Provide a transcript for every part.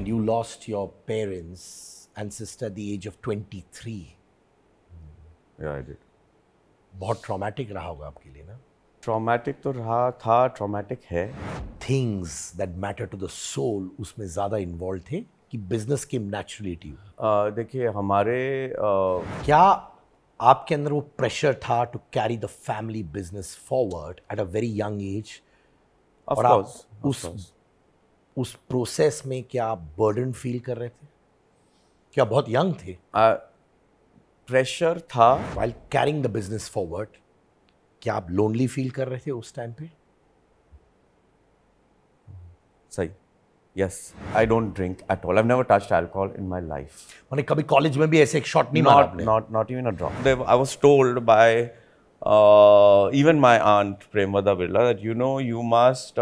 and you lost your parents and sister at the age of 23 yeah i did बहुत traumatic रहा होगा आपके लिए ना ट्रॉमेटिक तो रहा था ट्रॉमेटिक है things that matter to the soul उसमें ज़्यादा इन्वॉल्व थे कि बिजनेस केम नेचुरली टू देखिए हमारे uh... क्या आपके अंदर वो प्रेशर था to carry the family business forward at a very young age और आप उस उस प्रोसेस में क्या आप बर्डन फील कर रहे थे क्या बहुत यंग थे प्रेशर uh, था while carrying the business forward क्या आप लोनली फील कर रहे थे उस टाइम पे सही yes I don't drink at all I never touched alcohol in my life मैंने कभी कॉलेज में भी ऐसे एक शॉट नहीं मारा आपने not not even a drop I was told by even my aunt Premda Birla that you know you must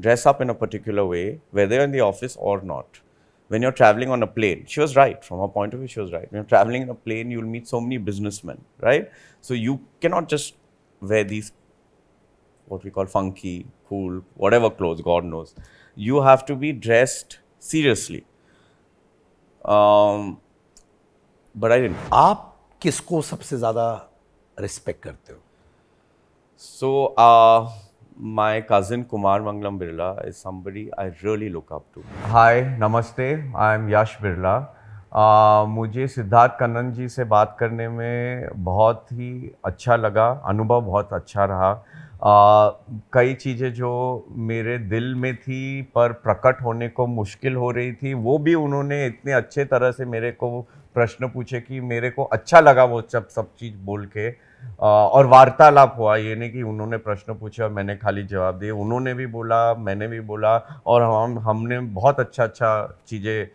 dress up in a particular way, whether in the office or not. When you're traveling on a plane, she was right. From her point of view, she was right. When you're traveling in a plane, you'll meet so many businessmen, right? So you cannot just wear these, what we call funky, cool, whatever clothes, God knows. You have to be dressed seriously. Um, but I didn't. आप किसको सबसे ज़्यादा respect करते हो? So, uh, my cousin Kumar Mangalam Birla is somebody I really look up to. Hi, namaste. I'm Yash Birla. Uh, मुझे सिद्धार्थ कन्नन जी से बात करने में बहुत ही अच्छा लगा अनुभव बहुत अच्छा रहा uh, कई चीज़ें जो मेरे दिल में थी पर प्रकट होने को मुश्किल हो रही थी वो भी उन्होंने इतने अच्छे तरह से मेरे को प्रश्न पूछे कि मेरे को अच्छा लगा वो सब सब चीज़ बोल के और वार्तालाप हुआ ये नहीं कि उन्होंने प्रश्न पूछे और मैंने खाली जवाब दिए उन्होंने भी बोला मैंने भी बोला और हम हमने बहुत अच्छा अच्छा चीज़ें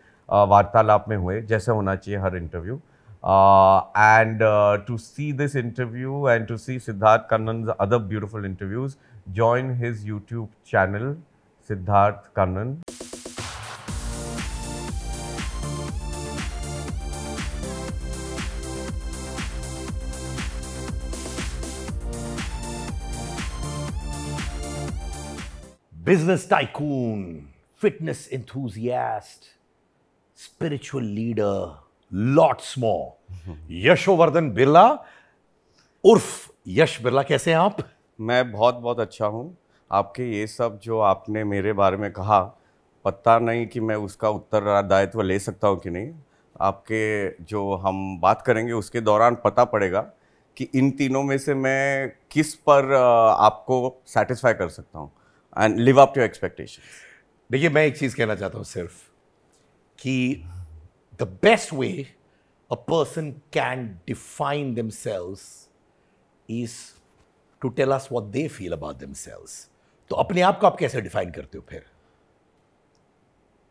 वार्तालाप में हुए जैसे होना चाहिए हर interview and to see this interview and to see Siddharth Kannan other beautiful interviews join his YouTube channel Siddharth Kannan. Business tycoon fitness enthusiast spiritual leader lots स्मो यशोवर्धन बिरला उर्फ यश बिरला कैसे हैं आप मैं बहुत बहुत अच्छा हूँ आपके ये सब जो आपने मेरे बारे में कहा पता नहीं कि मैं उसका उत्तरदायित्व ले सकता हूँ कि नहीं आपके जो हम बात करेंगे उसके दौरान पता पड़ेगा कि इन तीनों में से मैं किस पर आपको सेटिस्फाई कर सकता हूँ and live up to expectation देखिए मैं एक चीज़ कहना चाहता हूँ सिर्फ कि the best way a person can define themselves is to tell us what they feel about themselves तो अपने आप को आप कैसे डिफाइन करते हो फिर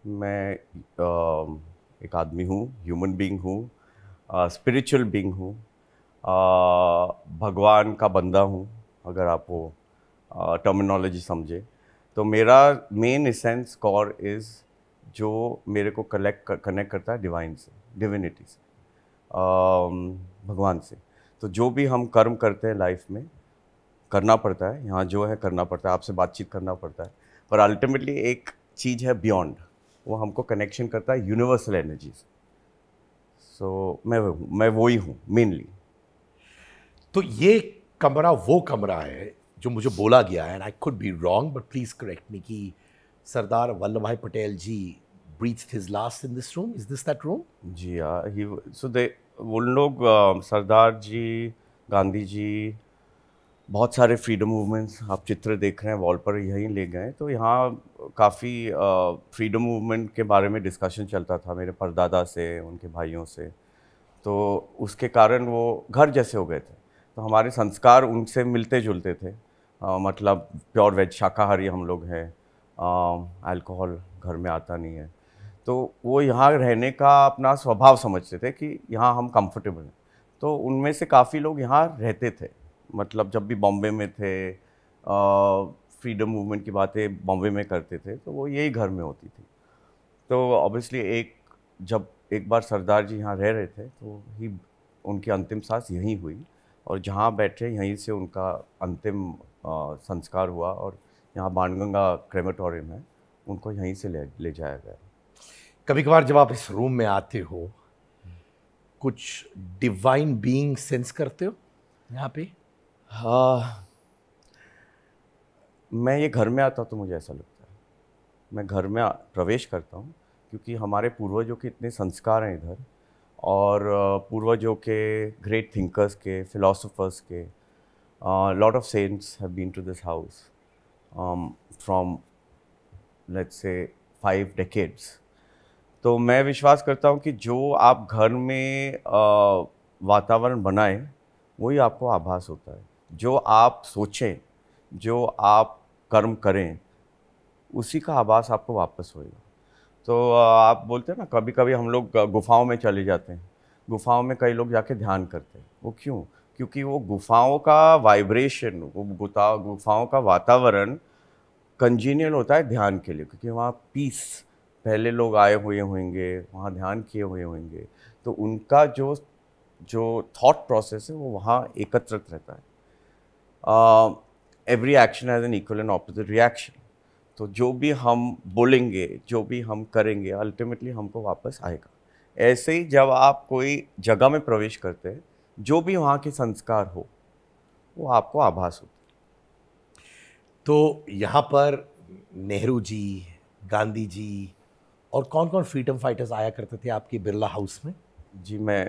मैं uh, एक आदमी हूँ ह्यूमन बींग हूँ स्पिरिचुअल बींग हूँ भगवान का बंदा हूँ अगर आप वो टर्मिनोलॉजी समझे तो मेरा मेन इसेंस कॉर इज़ जो मेरे को कलेक्ट कनेक्ट करता है डिवाइन से डिविनिटी से भगवान से तो जो भी हम कर्म करते हैं लाइफ में करना पड़ता है यहाँ जो है करना पड़ता है आपसे बातचीत करना पड़ता है पर अल्टीमेटली एक चीज़ है बियॉन्ड वो हमको कनेक्शन करता है यूनिवर्सल एनर्जी से सो so, मैं मैं वो ही हूँ मेनली तो ये कमरा वो कमरा है जो मुझे बोला गया and I could be wrong but please correct me कि Sardar Vallabh Bhai Patel ji breathed his last in this room is this that room जी हाँ ही सो दे वो लोग सरदार जी गांधी जी बहुत सारे फ्रीडम मूवमेंट्स आप चित्र देख रहे हैं वॉल पर यहीं ले गए तो यहाँ काफ़ी फ्रीडम मूवमेंट के बारे में डिस्कशन चलता था मेरे परदादा से उनके भाइयों से तो उसके कारण वो घर जैसे हो गए थे तो हमारे संस्कार उनसे मिलते जुलते थे मतलब प्योर वेज शाकाहारी हम लोग हैं अल्कोहल घर में आता नहीं है तो वो यहाँ रहने का अपना स्वभाव समझते थे कि यहाँ हम कंफर्टेबल हैं तो उनमें से काफ़ी लोग यहाँ रहते थे मतलब जब भी बॉम्बे में थे फ्रीडम मूवमेंट की बातें बॉम्बे में करते थे तो वो यही घर में होती थी तो ऑब्वियसली एक जब एक बार सरदार जी यहाँ रह रहे थे तो ही उनकी अंतिम सांस यहीं हुई और जहाँ बैठे यहीं से उनका अंतिम संस्कार हुआ और यहाँ बाणगंगा क्रेमेटोरियम है उनको यहीं से ले ले जाया गया कभी कभार जब आप इस रूम में आते हो कुछ डिवाइन बीइंग सेंस करते हो यहाँ पे हाँ मैं ये घर में आता तो मुझे ऐसा लगता है मैं घर में प्रवेश करता हूँ क्योंकि हमारे पूर्वजों के इतने संस्कार हैं इधर और पूर्वजों के ग्रेट थिंकर्स के फिलोसोफर्स के A uh, lot of saints have been to this house um, from, let's say, five decades तो मैं विश्वास करता हूँ कि जो आप घर में uh, वातावरण बनाए वही आपको आभास होता है जो आप सोचें जो आप कर्म करें उसी का आभास आपको वापस होएगा तो uh, आप बोलते हैं ना कभी कभी हम लोग गुफाओं में चले जाते हैं गुफाओं में कई लोग जाके ध्यान करते हैं वो क्यों क्योंकि वो गुफाओं का वाइब्रेशन वो गुता गुफाओं का वातावरण कंजीनियल होता है ध्यान के लिए क्योंकि वहाँ पीस पहले लोग आए हुए होंगे वहाँ ध्यान किए हुए होंगे तो उनका जो जो थॉट प्रोसेस है वो वहाँ एकत्रित रहता है every action has an equal and opposite reaction तो जो भी हम बोलेंगे जो भी हम करेंगे अल्टीमेटली हमको वापस आएगा ऐसे ही जब आप कोई जगह में प्रवेश करते हैं जो भी वहाँ के संस्कार हो वो आपको आभास होते तो यहाँ पर नेहरू जी गांधी जी और कौन कौन फ्रीडम फाइटर्स आया करते थे आपके बिरला हाउस में जी मैं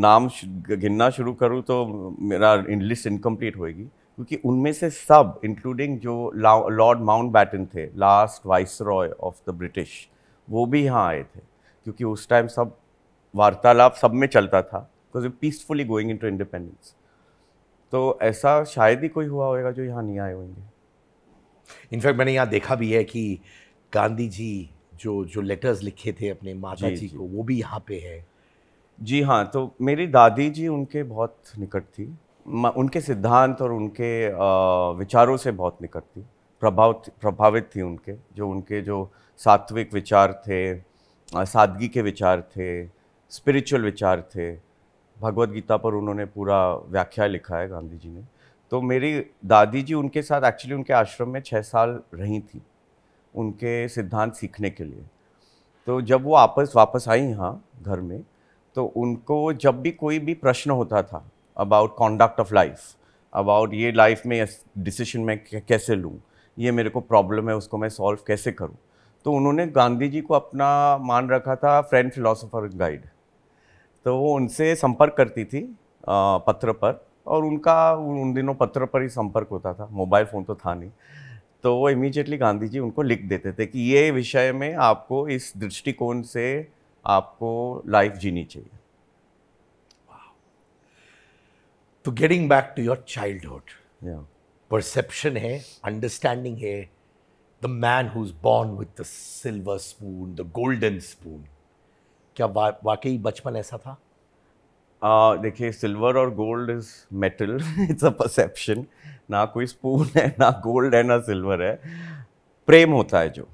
नाम गिनना शुरू करूँ तो मेरा लिस्ट इनकम्प्लीट होएगी क्योंकि उनमें से सब इंक्लूडिंग जो लॉर्ड माउंट बैटन थे last viceroy of the British वो भी यहाँ आए थे क्योंकि उस टाइम सब वार्तालाप सब में चलता था because you peacefully going into independence तो ऐसा शायद ही कोई हुआ होगा जो यहाँ नहीं आए होंगे इनफैक्ट मैंने यहाँ देखा भी है कि गांधी जी जो जो लेटर्स लिखे थे अपने माता जी, जी, को वो भी यहाँ पे है जी हाँ तो मेरी दादी जी उनके बहुत निकट थी उनके सिद्धांत और उनके विचारों से बहुत निकट थी प्रभाव प्रभावित थी उनके जो उनके जो सात्विक विचार थे सादगी के विचार थे स्पिरिचुअल विचार थे भगवत गीता पर उन्होंने पूरा व्याख्या लिखा है गांधी जी ने तो मेरी दादी जी उनके साथ एक्चुअली उनके आश्रम में छः साल रही थी उनके सिद्धांत सीखने के लिए तो जब वो आपस वापस आई यहाँ घर में तो उनको जब भी कोई भी प्रश्न होता था about conduct of life about ये लाइफ में डिसीशन मैं कैसे लूँ ये मेरे को प्रॉब्लम है उसको मैं सॉल्व कैसे करूँ तो उन्होंने गांधी जी को अपना मान रखा था फ्रेंड फिलोसोफर गाइड तो वो उनसे संपर्क करती थी आ, पत्र पर और उनका उन दिनों पत्र पर ही संपर्क होता था मोबाइल फ़ोन तो था नहीं तो वो इमीजिएटली गांधी जी उनको लिख देते थे कि ये विषय में आपको इस दृष्टिकोण से आपको लाइफ जीनी चाहिए तो getting back to your childhood perception है अंडरस्टैंडिंग है the man who is born with the silver spoon the golden spoon क्या वा, वाकई बचपन ऐसा था uh, देखिए सिल्वर और gold is metal it's a perception ना कोई स्पून है ना गोल्ड है ना सिल्वर है प्रेम होता है जो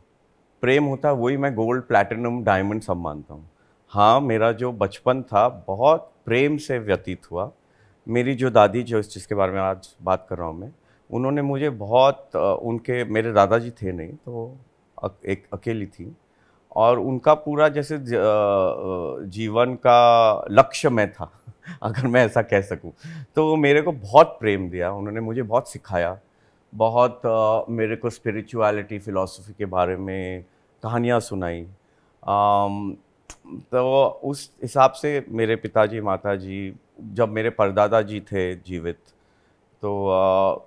प्रेम होता है वही मैं गोल्ड प्लैटिनम डायमंड सब मानता हूँ हाँ मेरा जो बचपन था बहुत प्रेम से व्यतीत हुआ मेरी जो दादी जो इस चीज़ के बारे में आज बात कर रहा हूँ मैं उन्होंने मुझे बहुत उनके मेरे दादाजी थे नहीं तो एक अकेली थी और उनका पूरा जैसे जीवन का लक्ष्य मैं था अगर मैं ऐसा कह सकूं तो मेरे को बहुत प्रेम दिया उन्होंने मुझे बहुत सिखाया बहुत मेरे को स्पिरिचुअलिटी फ़िलासफ़ी के बारे में कहानियाँ सुनाई तो उस हिसाब से मेरे पिताजी माता जी जब मेरे परदादा जी थे जीवित तो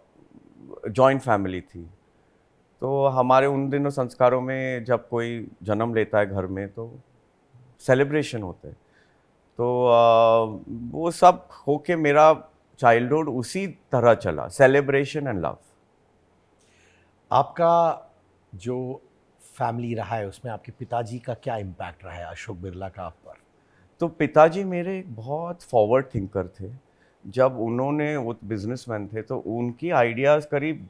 जॉइंट फैमिली थी तो हमारे उन दिनों संस्कारों में जब कोई जन्म लेता है घर में तो सेलिब्रेशन होते हैं तो आ, वो सब होके मेरा चाइल्डहुड उसी तरह चला सेलिब्रेशन एंड लव आपका जो फैमिली रहा है उसमें आपके पिताजी का क्या इम्पैक्ट रहा है अशोक बिरला का आप पर तो पिताजी मेरे बहुत फॉरवर्ड थिंकर थे जब उन्होंने वो बिजनेसमैन थे तो उनकी आइडियाज़ करीब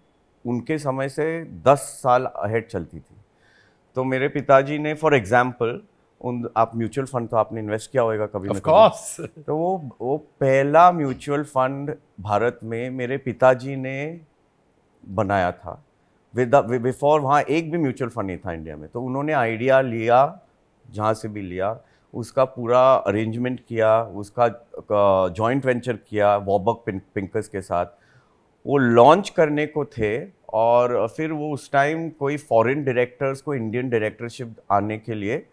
उनके समय से दस साल अहेड चलती थी तो मेरे पिताजी ने फॉर एग्जाम्पल उन आप म्यूचुअल फंड तो आपने इन्वेस्ट किया होगा कभी ना कभी तो वो वो पहला म्यूचुअल फंड भारत में मेरे पिताजी ने बनाया था विद बिफोर वहाँ एक भी म्यूचुअल फंड नहीं था इंडिया में तो उन्होंने आइडिया लिया जहाँ से भी लिया उसका पूरा अरेंजमेंट किया उसका जॉइंट वेंचर किया वॉबक पिंकर्स के साथ वो लॉन्च करने को थे और फिर वो उस टाइम कोई फॉरेन डायरेक्टर्स को इंडियन डायरेक्टरशिप आने के लिए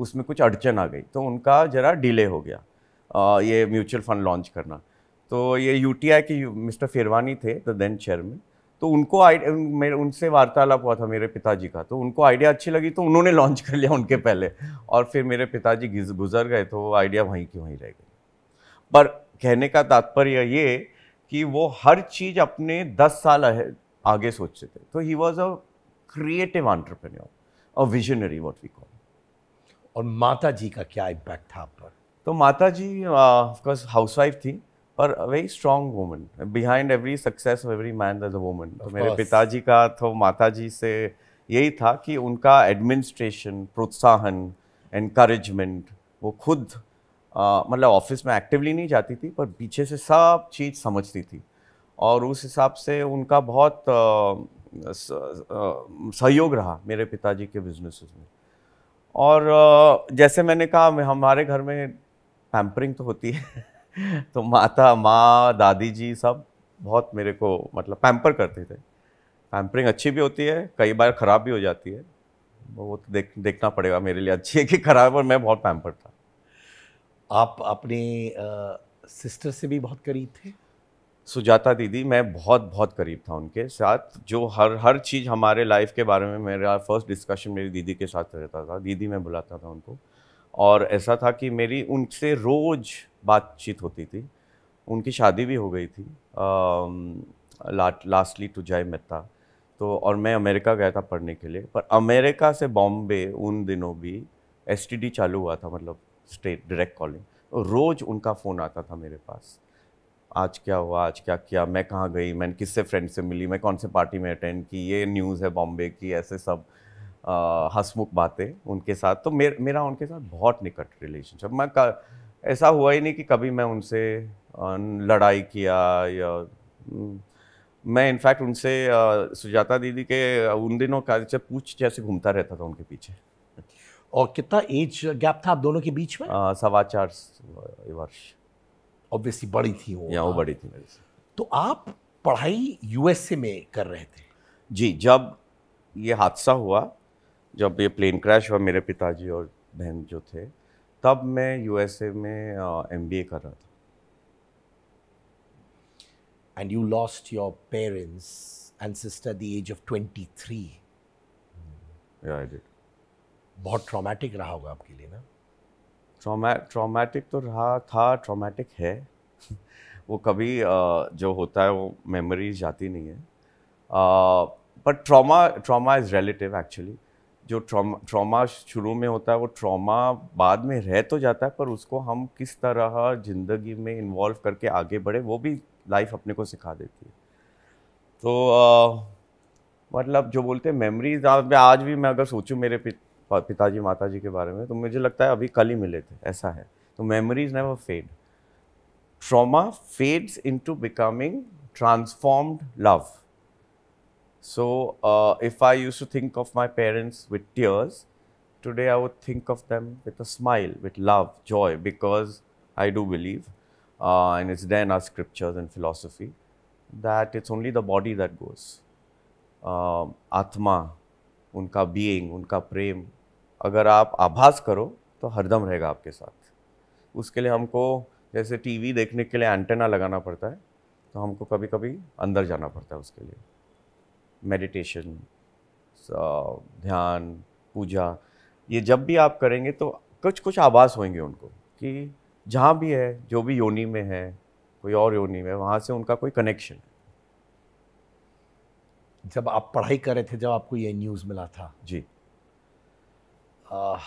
उसमें कुछ अड़चन आ गई तो उनका ज़रा डिले हो गया ये म्यूचुअल फंड लॉन्च करना तो ये यू के मिस्टर फेरवानी थे द देन चेयरमैन तो उनको मेरे उनसे वार्तालाप हुआ था मेरे पिताजी का तो उनको आइडिया अच्छी लगी तो उन्होंने लॉन्च कर लिया उनके पहले और फिर मेरे पिताजी गुजर गए तो वो आइडिया वहीं की वहीं रह गई पर कहने का तात्पर्य ये कि वो हर चीज अपने दस साल आगे सोचते थे तो he was a creative entrepreneur a visionary what we call और माता जी का क्या इम्पैक्ट था आप पर तो माता जी ऑफकोर्स हाउस वाइफ थी पर very strong woman behind every success every man is a woman तो मेरे पिताजी का तो माता जी से यही था कि उनका एडमिनिस्ट्रेशन प्रोत्साहन एनकरेजमेंट वो खुद मतलब ऑफिस में एक्टिवली नहीं जाती थी पर पीछे से सब चीज़ समझती थी और उस हिसाब से उनका बहुत सहयोग रहा मेरे पिताजी के बिजनेसेस में और आ, जैसे मैंने कहा हमारे घर में पैम्परिंग तो होती है तो माता माँ दादी जी सब बहुत मेरे को मतलब पैम्पर करते थे पैम्परिंग अच्छी भी होती है कई बार ख़राब भी हो जाती है वो तो देख देखना पड़ेगा मेरे लिए अच्छी है कि ख़राब और मैं बहुत पैम्पर था आप अपने सिस्टर से भी बहुत करीब थे सुजाता दीदी मैं बहुत बहुत करीब था उनके साथ जो हर हर चीज़ हमारे लाइफ के बारे में मेरा फर्स्ट डिस्कशन मेरी दीदी के साथ रहता था दीदी मैं बुलाता था उनको और ऐसा था कि मेरी उनसे रोज़ बातचीत होती थी उनकी शादी भी हो गई थी लास्टली टू जय मेहता तो और मैं अमेरिका गया था पढ़ने के लिए पर अमेरिका से बॉम्बे उन दिनों भी एस चालू हुआ था मतलब स्ट्रेट डायरेक्ट कॉलिंग रोज़ उनका फ़ोन आता था मेरे पास आज क्या हुआ आज क्या किया मैं कहाँ गई मैंने किससे फ्रेंड से मिली मैं कौन से पार्टी में अटेंड की ये न्यूज़ है बॉम्बे की ऐसे सब हंसमुख बातें उनके साथ तो मेर, मेरा उनके साथ बहुत निकट रिलेशनशिप मैं ऐसा हुआ ही नहीं कि कभी मैं उनसे लड़ाई किया या मैं इनफैक्ट उनसे सुजाता दीदी के उन दिनों का पूछ जैसे घूमता रहता था उनके पीछे और कितना एज गैप था आप दोनों के बीच में सवा चार वर्ष ऑब्वियसली बड़ी थी वो या वो बड़ी थी मेरे से तो आप पढ़ाई यूएसए में कर रहे थे जी जब ये हादसा हुआ जब ये प्लेन क्रैश हुआ मेरे पिताजी और बहन जो थे तब मैं यूएसए में एम बी ए कर रहा था and you lost your parents and sister the age of twenty three बहुत ट्रॉमेटिक रहा होगा आपके लिए ना ट्रॉमा ट्रॉमेटिक तो रहा था ट्रॉमेटिक है वो कभी जो होता है वो मेमोरीज जाती नहीं है but trauma trauma is relative actually जो ट्रॉमा ट्रॉमा शुरू में होता है वो ट्रॉमा बाद में रह तो जाता है पर उसको हम किस तरह ज़िंदगी में इन्वॉल्व करके आगे बढ़े वो भी लाइफ अपने को सिखा देती है तो आ, मतलब जो बोलते हैं मेमोरीज आज भी मैं अगर सोचूं मेरे पिताजी माता जी के बारे में तो मुझे लगता है अभी कल ही मिले थे ऐसा है तो memories never fade trauma fades into becoming transformed love so if I use to think of my parents with tears today I would think of them with a smile with love joy because I do believe in it's then our scriptures and philosophy that it's only the body that goes आत्मा उनका being उनका प्रेम अगर आप आभास करो तो हरदम रहेगा आपके साथ उसके लिए हमको जैसे टीवी देखने के लिए एंटेना लगाना पड़ता है तो हमको कभी कभी अंदर जाना पड़ता है उसके लिए मेडिटेशन ध्यान पूजा ये जब भी आप करेंगे तो कुछ कुछ आभास होंगे उनको कि जहाँ भी है जो भी योनि में है कोई और योनि में वहाँ से उनका कोई कनेक्शन है जब आप पढ़ाई कर रहे थे जब आपको ये न्यूज़ मिला था जी uh,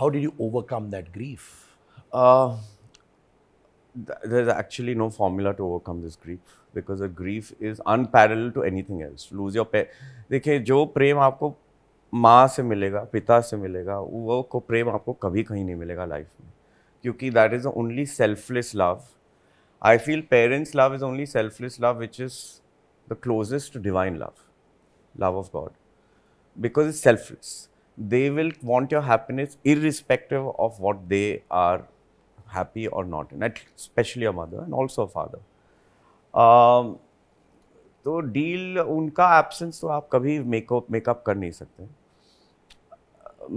how did you overcome that grief? Uh, th- there's actually no formula to overcome this grief because a grief is unparalleled to anything else. Lose your pet. देखिए जो प्रेम आपको माँ से मिलेगा पिता से मिलेगा वो को प्रेम आपको कभी कहीं नहीं मिलेगा लाइफ में क्योंकि that is the only selfless love I feel parents love is only selfless love which is the closest to divine love love of God because it's selfless. They will want your happiness irrespective of what they are happy or not, and especially a mother and also a father. Um, तो deal उनका absence तो आप कभी makeup makeup कर नहीं सकते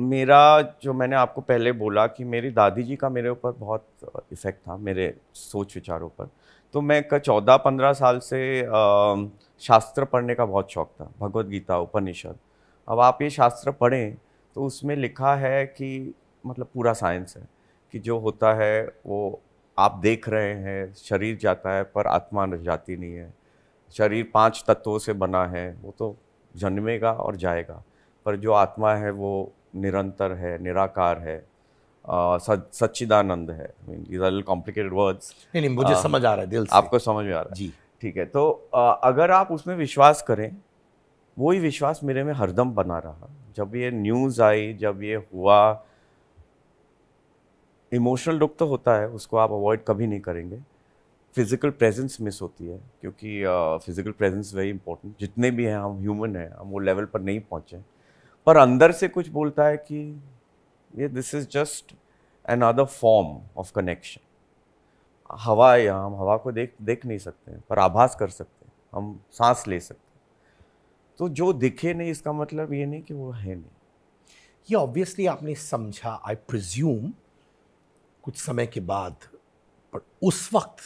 मेरा जो मैंने आपको पहले बोला कि मेरी दादी जी का मेरे ऊपर बहुत इफ़ेक्ट था मेरे सोच विचारों पर तो मैं चौदह पंद्रह साल से शास्त्र पढ़ने का बहुत शौक था भगवत गीता उपनिषद अब आप ये शास्त्र पढ़ें तो उसमें लिखा है कि मतलब पूरा साइंस है कि जो होता है वो आप देख रहे हैं शरीर जाता है पर आत्मा जाती नहीं है शरीर पांच तत्वों से बना है वो तो जन्मेगा और जाएगा पर जो आत्मा है वो निरंतर है निराकार है सच्चिदानंद है कॉम्प्लिकेटेड वर्ड्स नहीं नहीं मुझे आ, समझ आ रहा है दिल से आपको समझ में आ रहा है जी ठीक है तो आ, अगर आप उसमें विश्वास करें वही विश्वास मेरे में हरदम बना रहा जब ये न्यूज़ आई जब ये हुआ इमोशनल दुख तो होता है उसको आप अवॉइड कभी नहीं करेंगे फिज़िकल प्रेजेंस मिस होती है क्योंकि फिज़िकल प्रेजेंस वेरी इंपॉर्टेंट जितने भी हैं हम ह्यूमन हैं हम वो लेवल पर नहीं पहुँचे पर अंदर से कुछ बोलता है कि ये this is just another form of connection हवा या हम हवा को देख देख नहीं सकते पर आभास कर सकते हम सांस ले सकते तो जो दिखे नहीं इसका मतलब ये नहीं कि वो है नहीं ये ऑब्वियसली आपने समझा आई प्रज्यूम कुछ समय के बाद पर उस वक्त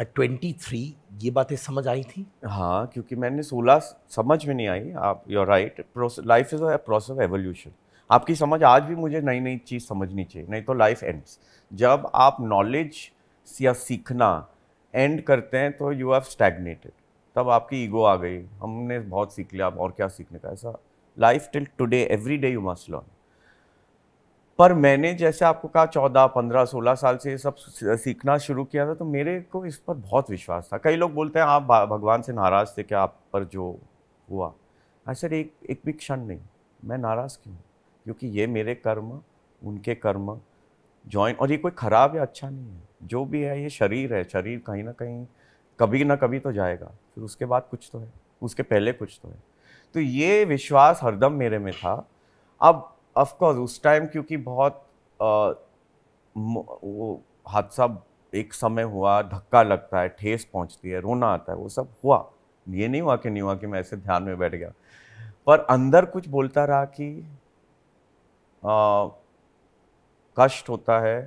एट ट्वेंटी थ्री ये बातें समझ आई थी हाँ क्योंकि मैंने सोलह समझ में नहीं आई आप your right life is a process of evolution आपकी समझ आज भी मुझे नई नई चीज़ समझनी चाहिए नहीं तो लाइफ एंड्स जब आप नॉलेज या सीखना एंड करते हैं तो यू हैव स्टैगनेटेड तब आपकी ईगो आ गई हमने बहुत सीख लिया और क्या सीखने का ऐसा life till today every day you must learn पर मैंने जैसे आपको कहा चौदह पंद्रह सोलह साल से ये सब सीखना शुरू किया था तो मेरे को इस पर बहुत विश्वास था कई लोग बोलते हैं आप भगवान से नाराज़ थे क्या आप पर जो हुआ हाँ सर एक एक भी क्षण नहीं मैं नाराज़ क्यों क्योंकि ये मेरे कर्म उनके कर्म जॉइन और ये कोई ख़राब या अच्छा नहीं है जो भी है ये शरीर है शरीर कहीं ना कहीं कभी ना कभी तो जाएगा फिर उसके बाद कुछ तो है उसके पहले कुछ तो है तो ये विश्वास हरदम मेरे में था अब ऑफकोर्स उस टाइम क्योंकि बहुत आ, वो हादसा एक समय हुआ धक्का लगता है ठेस पहुंचती है रोना आता है वो सब हुआ ये नहीं हुआ कि नहीं हुआ कि मैं ऐसे ध्यान में बैठ गया पर अंदर कुछ बोलता रहा कि आ, कष्ट होता है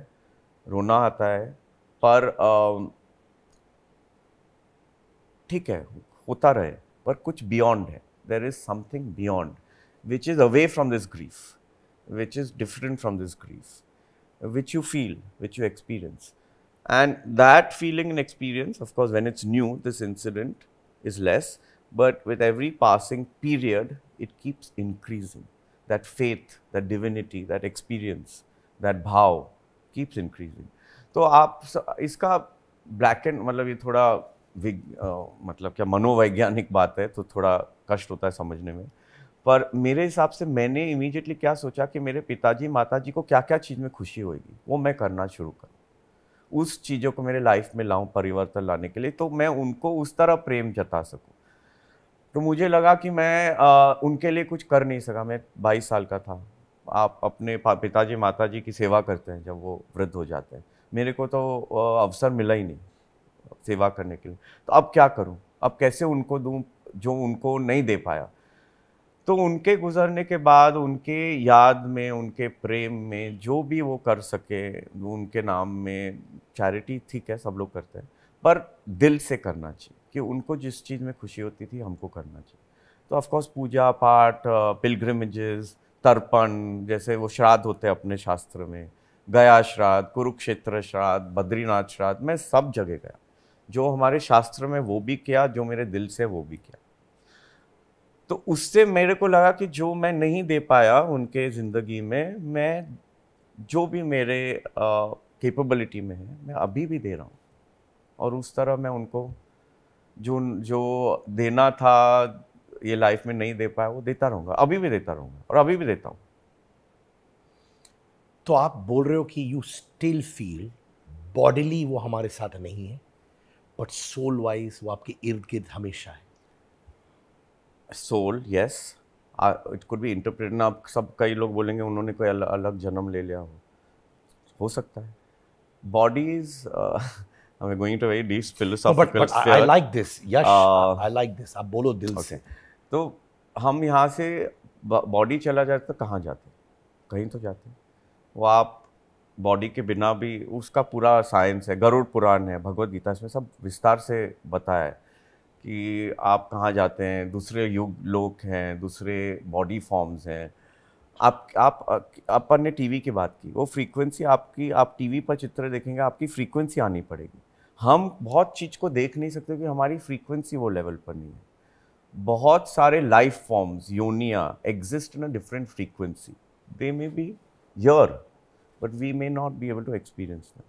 रोना आता है पर आ, ठीक है होता रहे पर कुछ बियॉन्ड है there is something beyond which is away from this grief which is different from this grief which you feel which you experience and that feeling in experience of course when it's new this incident is less but with every passing period it keeps increasing that faith that divinity that experience that भाव keeps increasing तो आप इसका black and मतलब ये थोड़ा wig मतलब क्या मनोवैज्ञानिक बात है तो थोड़ा कष्ट होता है समझने में पर मेरे हिसाब से मैंने इमीजिएटली क्या सोचा कि मेरे पिताजी माताजी को क्या क्या चीज़ में खुशी होगी वो मैं करना शुरू करूँ उस चीज़ों को मेरे लाइफ में लाऊं परिवर्तन लाने के लिए तो मैं उनको उस तरह प्रेम जता सकूँ तो मुझे लगा कि मैं आ, उनके लिए कुछ कर नहीं सका मैं बाईस साल का था आप अपने पिताजी माता की सेवा करते हैं जब वो वृद्ध हो जाते हैं मेरे को तो आ, अवसर मिला ही नहीं सेवा करने के लिए तो अब क्या करूँ अब कैसे उनको दूँ जो उनको नहीं दे पाया तो उनके गुजरने के बाद उनके याद में उनके प्रेम में जो भी वो कर सके उनके नाम में चैरिटी ठीक है सब लोग करते हैं पर दिल से करना चाहिए कि उनको जिस चीज़ में खुशी होती थी हमको करना चाहिए तो ऑफकोर्स पूजा पाठ पिलग्रमेजेस तर्पण जैसे वो श्राद्ध होते हैं अपने शास्त्र में गया श्राद्ध कुरुक्षेत्र श्राद्ध बद्रीनाथ श्राद्ध मैं सब जगह गया जो हमारे शास्त्र में वो भी किया जो मेरे दिल से वो भी किया तो उससे मेरे को लगा कि जो मैं नहीं दे पाया उनके ज़िंदगी में मैं जो भी मेरे कैपेबिलिटी में है मैं अभी भी दे रहा हूँ और उस तरह मैं उनको जो जो देना था ये लाइफ में नहीं दे पाया वो देता रहूँगा अभी भी देता रहूँगा और अभी भी देता हूँ तो आप बोल रहे हो कि यू स्टिल फील बॉडीली वो हमारे साथ नहीं है बट सोल वाइज वो आपके इर्द गिर्द हमेशा है soul yes it could be interpret ना आप सब कई लोग बोलेंगे उन्होंने कोई अल, अलग जन्म ले लिया हो हो सकता है bodies I am going to very deep philosophical I like this yes I like this आप बोलो दिल okay. से तो हम यहाँ से बॉडी चला जाए तो कहाँ जाते कहीं तो जाते वो आप बॉडी के बिना भी उसका पूरा साइंस है गरुड़ पुराण है भगवत गीता इसमें सब विस्तार से बताया है कि आप कहाँ जाते हैं दूसरे युग लोग हैं दूसरे बॉडी फॉर्म्स हैं आप आप अपन ने टीवी की बात की वो फ्रीक्वेंसी आपकी आप टीवी पर चित्र देखेंगे आपकी फ्रीक्वेंसी आनी पड़ेगी हम बहुत चीज़ को देख नहीं सकते क्योंकि हमारी फ्रीक्वेंसी वो लेवल पर नहीं है बहुत सारे लाइफ फॉर्म्स योनिया exist in a different frequency they may be yeah but we may not be able to experience them.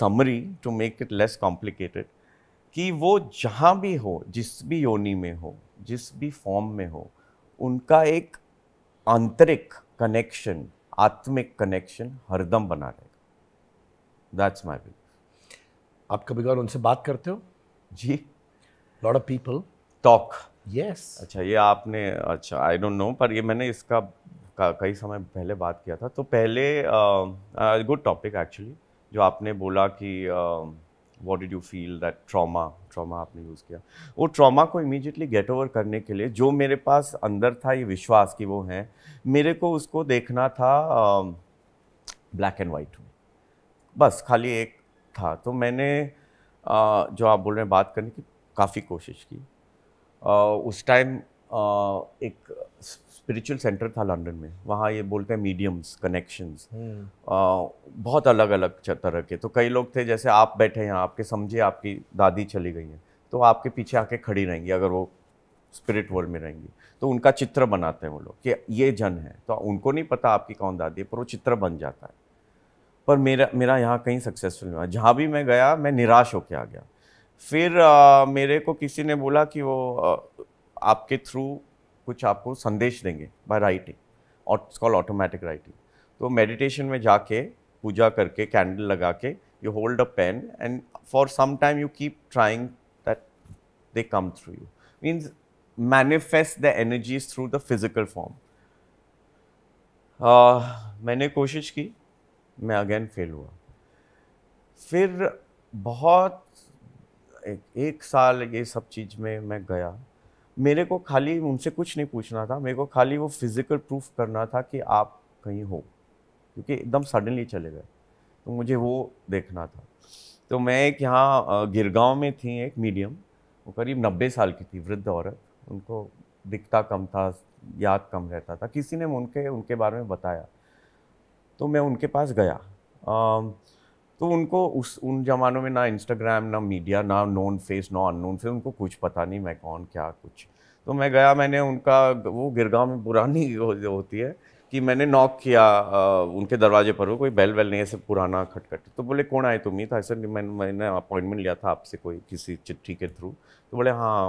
Summary to make it less complicated, कि वो जहाँ भी हो जिस भी योनि में हो जिस भी फॉर्म में हो उनका एक आंतरिक कनेक्शन आत्मिक कनेक्शन हरदम बना रहेगा दैट्स माई बिलीफ आप कभी कभार उनसे बात करते हो जी lot of people talk yes अच्छा ये आपने अच्छा आई डोंट नो पर ये मैंने इसका कई समय पहले बात किया था तो पहले गुड टॉपिक एक्चुअली जो आपने बोला कि what did you feel that trauma trauma आपने यूज़ किया वो ट्रामा को इमीजिएटली गेट ओवर करने के लिए जो मेरे पास अंदर था ये विश्वास कि वो हैं मेरे को उसको देखना था ब्लैक एंड वाइट में बस खाली एक था तो मैंने uh, जो आप बोल रहे हैं बात करने की काफ़ी कोशिश की uh, उस टाइम एक स्पिरिचुअल सेंटर था लंदन में वहाँ ये बोलते हैं मीडियम्स हम्म। कनेक्शंस बहुत अलग अलग तरह के तो कई लोग थे जैसे आप बैठे हैं आपके समझे आपकी दादी चली गई हैं तो आपके पीछे आके खड़ी रहेंगी अगर वो स्पिरिट वर्ल्ड में रहेंगी तो उनका चित्र बनाते हैं वो लोग कि ये जन है तो उनको नहीं पता आपकी कौन दादी है पर वो चित्र बन जाता है पर मेरा मेरा यहाँ कहीं सक्सेसफुल नहीं हुआ जहाँ भी मैं गया मैं निराश होकर आ गया फिर आ, मेरे को किसी ने बोला कि वो आ, आपके थ्रू कुछ आपको संदेश देंगे बाय राइटिंग और कॉल ऑटोमेटिक राइटिंग तो मेडिटेशन में जाके पूजा करके कैंडल लगा के you hold a pen and for some time you keep trying that they come through you means manifest the energies through the physical form मैंने कोशिश की मैं अगेन फेल हुआ फिर बहुत एक, एक साल ये सब चीज़ में मैं गया मेरे को खाली उनसे कुछ नहीं पूछना था मेरे को खाली वो फिज़िकल प्रूफ करना था कि आप कहीं हो क्योंकि एकदम सडनली चले गए तो मुझे वो देखना था तो मैं एक यहाँ गिरगांव में थी एक मीडियम वो करीब नब्बे साल की थी वृद्ध औरत उनको दिखता कम था याद कम रहता था किसी ने उनके उनके बारे में बताया तो मैं उनके पास गया आ, तो उनको उस उन जमानों में ना इंस्टाग्राम ना मीडिया ना नोन फेस ना अननोन फेस उनको कुछ पता नहीं मैं कौन क्या कुछ तो मैं गया मैंने उनका वो गिरगांव में पुरानी होती है कि मैंने नॉक किया आ, उनके दरवाजे पर वो कोई बेल वेल नहीं ऐसे पुराना खटखट तो बोले कौन आए तुम्हें तो था था नहीं मैंने मैंने अपॉइंटमेंट लिया था आपसे कोई किसी चिट्ठी के थ्रू तो बोले हाँ